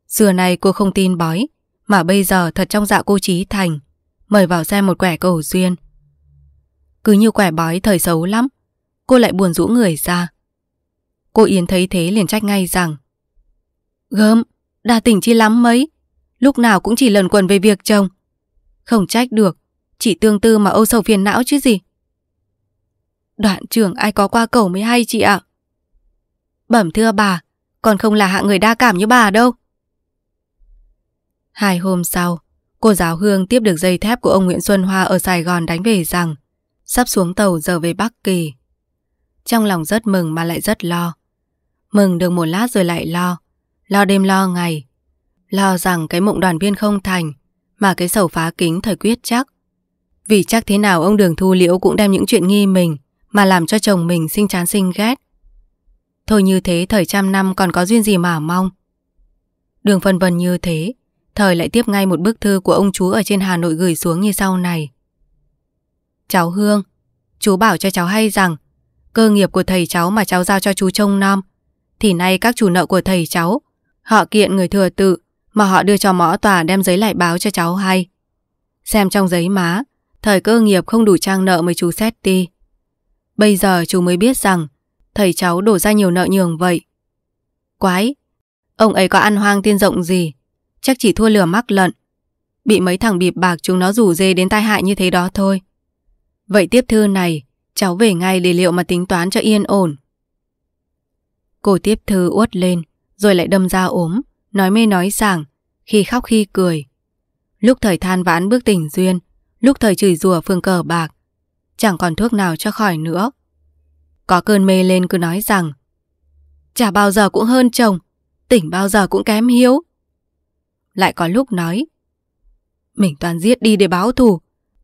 Speaker 1: Xưa này cô không tin bói Mà bây giờ thật trong dạ cô trí thành Mời vào xem một quẻ cầu duyên cứ như quẻ bói thời xấu lắm Cô lại buồn rũ người ra Cô Yến thấy thế liền trách ngay rằng Gớm, đa tỉnh chi lắm mấy Lúc nào cũng chỉ lần quần về việc chồng Không trách được Chỉ tương tư mà âu sầu phiền não chứ gì Đoạn trưởng ai có qua cầu mới hay chị ạ Bẩm thưa bà Còn không là hạng người đa cảm như bà đâu Hai hôm sau Cô giáo Hương tiếp được dây thép của ông Nguyễn Xuân Hoa ở Sài Gòn đánh về rằng sắp xuống tàu giờ về Bắc Kỳ. Trong lòng rất mừng mà lại rất lo. Mừng được một lát rồi lại lo, lo đêm lo ngày. Lo rằng cái mộng đoàn viên không thành, mà cái sầu phá kính thời quyết chắc. Vì chắc thế nào ông Đường Thu Liễu cũng đem những chuyện nghi mình mà làm cho chồng mình sinh chán sinh ghét. Thôi như thế thời trăm năm còn có duyên gì mà mong. Đường phân vân như thế, thời lại tiếp ngay một bức thư của ông chú ở trên Hà Nội gửi xuống như sau này. Cháu Hương, chú bảo cho cháu hay rằng cơ nghiệp của thầy cháu mà cháu giao cho chú trông nom thì nay các chủ nợ của thầy cháu họ kiện người thừa tự mà họ đưa cho mõ tòa đem giấy lại báo cho cháu hay. Xem trong giấy má, thời cơ nghiệp không đủ trang nợ mới chú xét đi. Bây giờ chú mới biết rằng thầy cháu đổ ra nhiều nợ nhường vậy. Quái, ông ấy có ăn hoang tiên rộng gì, chắc chỉ thua lừa mắc lận. Bị mấy thằng bịp bạc chúng nó rủ dê đến tai hại như thế đó thôi. Vậy tiếp thư này, cháu về ngay để liệu mà tính toán cho yên ổn. Cô tiếp thư uất lên, rồi lại đâm ra ốm, nói mê nói sảng, khi khóc khi cười. Lúc thời than vãn bước tỉnh duyên, lúc thời chửi rủa phương cờ bạc, chẳng còn thuốc nào cho khỏi nữa. Có cơn mê lên cứ nói rằng, chả bao giờ cũng hơn chồng, tỉnh bao giờ cũng kém hiếu. Lại có lúc nói, mình toàn giết đi để báo thù,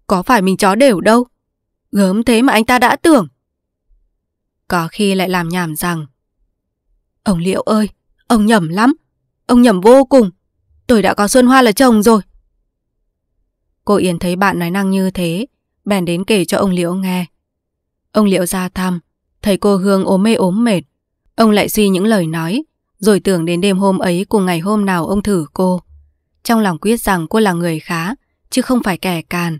Speaker 1: có phải mình chó đều đâu. Gớm thế mà anh ta đã tưởng. Có khi lại làm nhảm rằng Ông liễu ơi, ông nhầm lắm. Ông nhầm vô cùng. Tôi đã có Xuân Hoa là chồng rồi. Cô Yến thấy bạn nói năng như thế, bèn đến kể cho ông Liễu nghe. Ông Liễu ra thăm, thấy cô Hương ốm mê ốm mệt. Ông lại suy những lời nói, rồi tưởng đến đêm hôm ấy cùng ngày hôm nào ông thử cô. Trong lòng quyết rằng cô là người khá, chứ không phải kẻ càn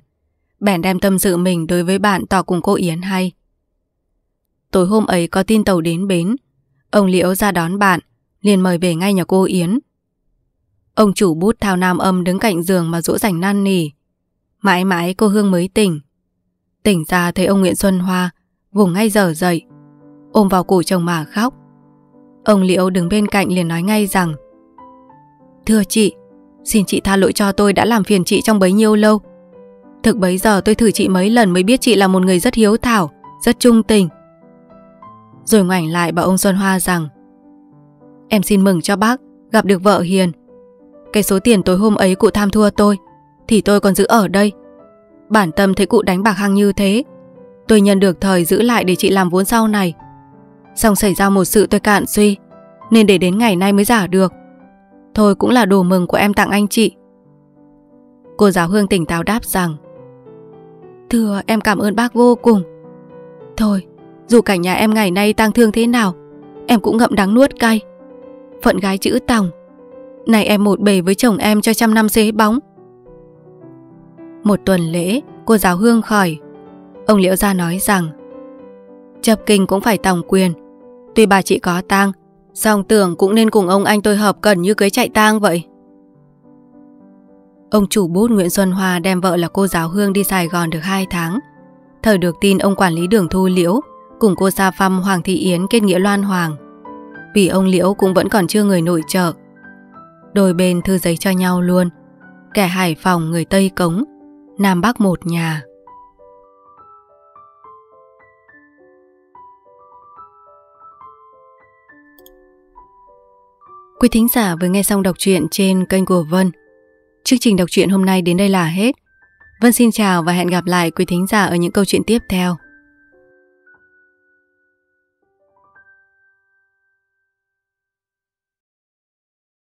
Speaker 1: bèn đem tâm sự mình đối với bạn tỏ cùng cô Yến hay. Tối hôm ấy có tin tàu đến bến, ông Liễu ra đón bạn, liền mời về ngay nhà cô Yến. Ông chủ bút thao nam âm đứng cạnh giường mà dỗ dành năn nỉ. Mãi mãi cô Hương mới tỉnh. Tỉnh ra thấy ông Nguyễn Xuân Hoa vùng ngay giờ dậy, ôm vào cổ chồng mà khóc. Ông Liễu đứng bên cạnh liền nói ngay rằng Thưa chị, xin chị tha lỗi cho tôi đã làm phiền chị trong bấy nhiêu lâu. Thực bấy giờ tôi thử chị mấy lần mới biết chị là một người rất hiếu thảo, rất trung tình. Rồi ngoảnh lại bảo ông Xuân Hoa rằng Em xin mừng cho bác, gặp được vợ hiền. Cái số tiền tối hôm ấy cụ tham thua tôi, thì tôi còn giữ ở đây. Bản tâm thấy cụ đánh bạc hăng như thế, tôi nhận được thời giữ lại để chị làm vốn sau này. Xong xảy ra một sự tôi cạn suy, nên để đến ngày nay mới giả được. Thôi cũng là đồ mừng của em tặng anh chị. Cô giáo Hương tỉnh táo đáp rằng Thưa em cảm ơn bác vô cùng Thôi Dù cảnh nhà em ngày nay tang thương thế nào Em cũng ngậm đắng nuốt cay Phận gái chữ tòng Này em một bề với chồng em cho trăm năm xế bóng Một tuần lễ Cô giáo hương khỏi Ông Liễu Gia nói rằng Chập kinh cũng phải tòng quyền Tuy bà chị có tang Song tưởng cũng nên cùng ông anh tôi hợp cần như cưới chạy tang vậy Ông chủ bút Nguyễn Xuân Hoa đem vợ là cô giáo Hương đi Sài Gòn được 2 tháng. Thời được tin ông quản lý đường Thu Liễu cùng cô Sa Phăm Hoàng Thị Yến kết nghĩa Loan Hoàng. Vì ông Liễu cũng vẫn còn chưa người nội trợ. Đôi bên thư giấy cho nhau luôn. Kẻ Hải Phòng người Tây Cống, Nam Bắc một nhà. Quý thính giả vừa nghe xong đọc truyện trên kênh của Vân. Chương trình đọc truyện hôm nay đến đây là hết. Vân xin chào và hẹn gặp lại quý thính giả ở những câu chuyện tiếp theo.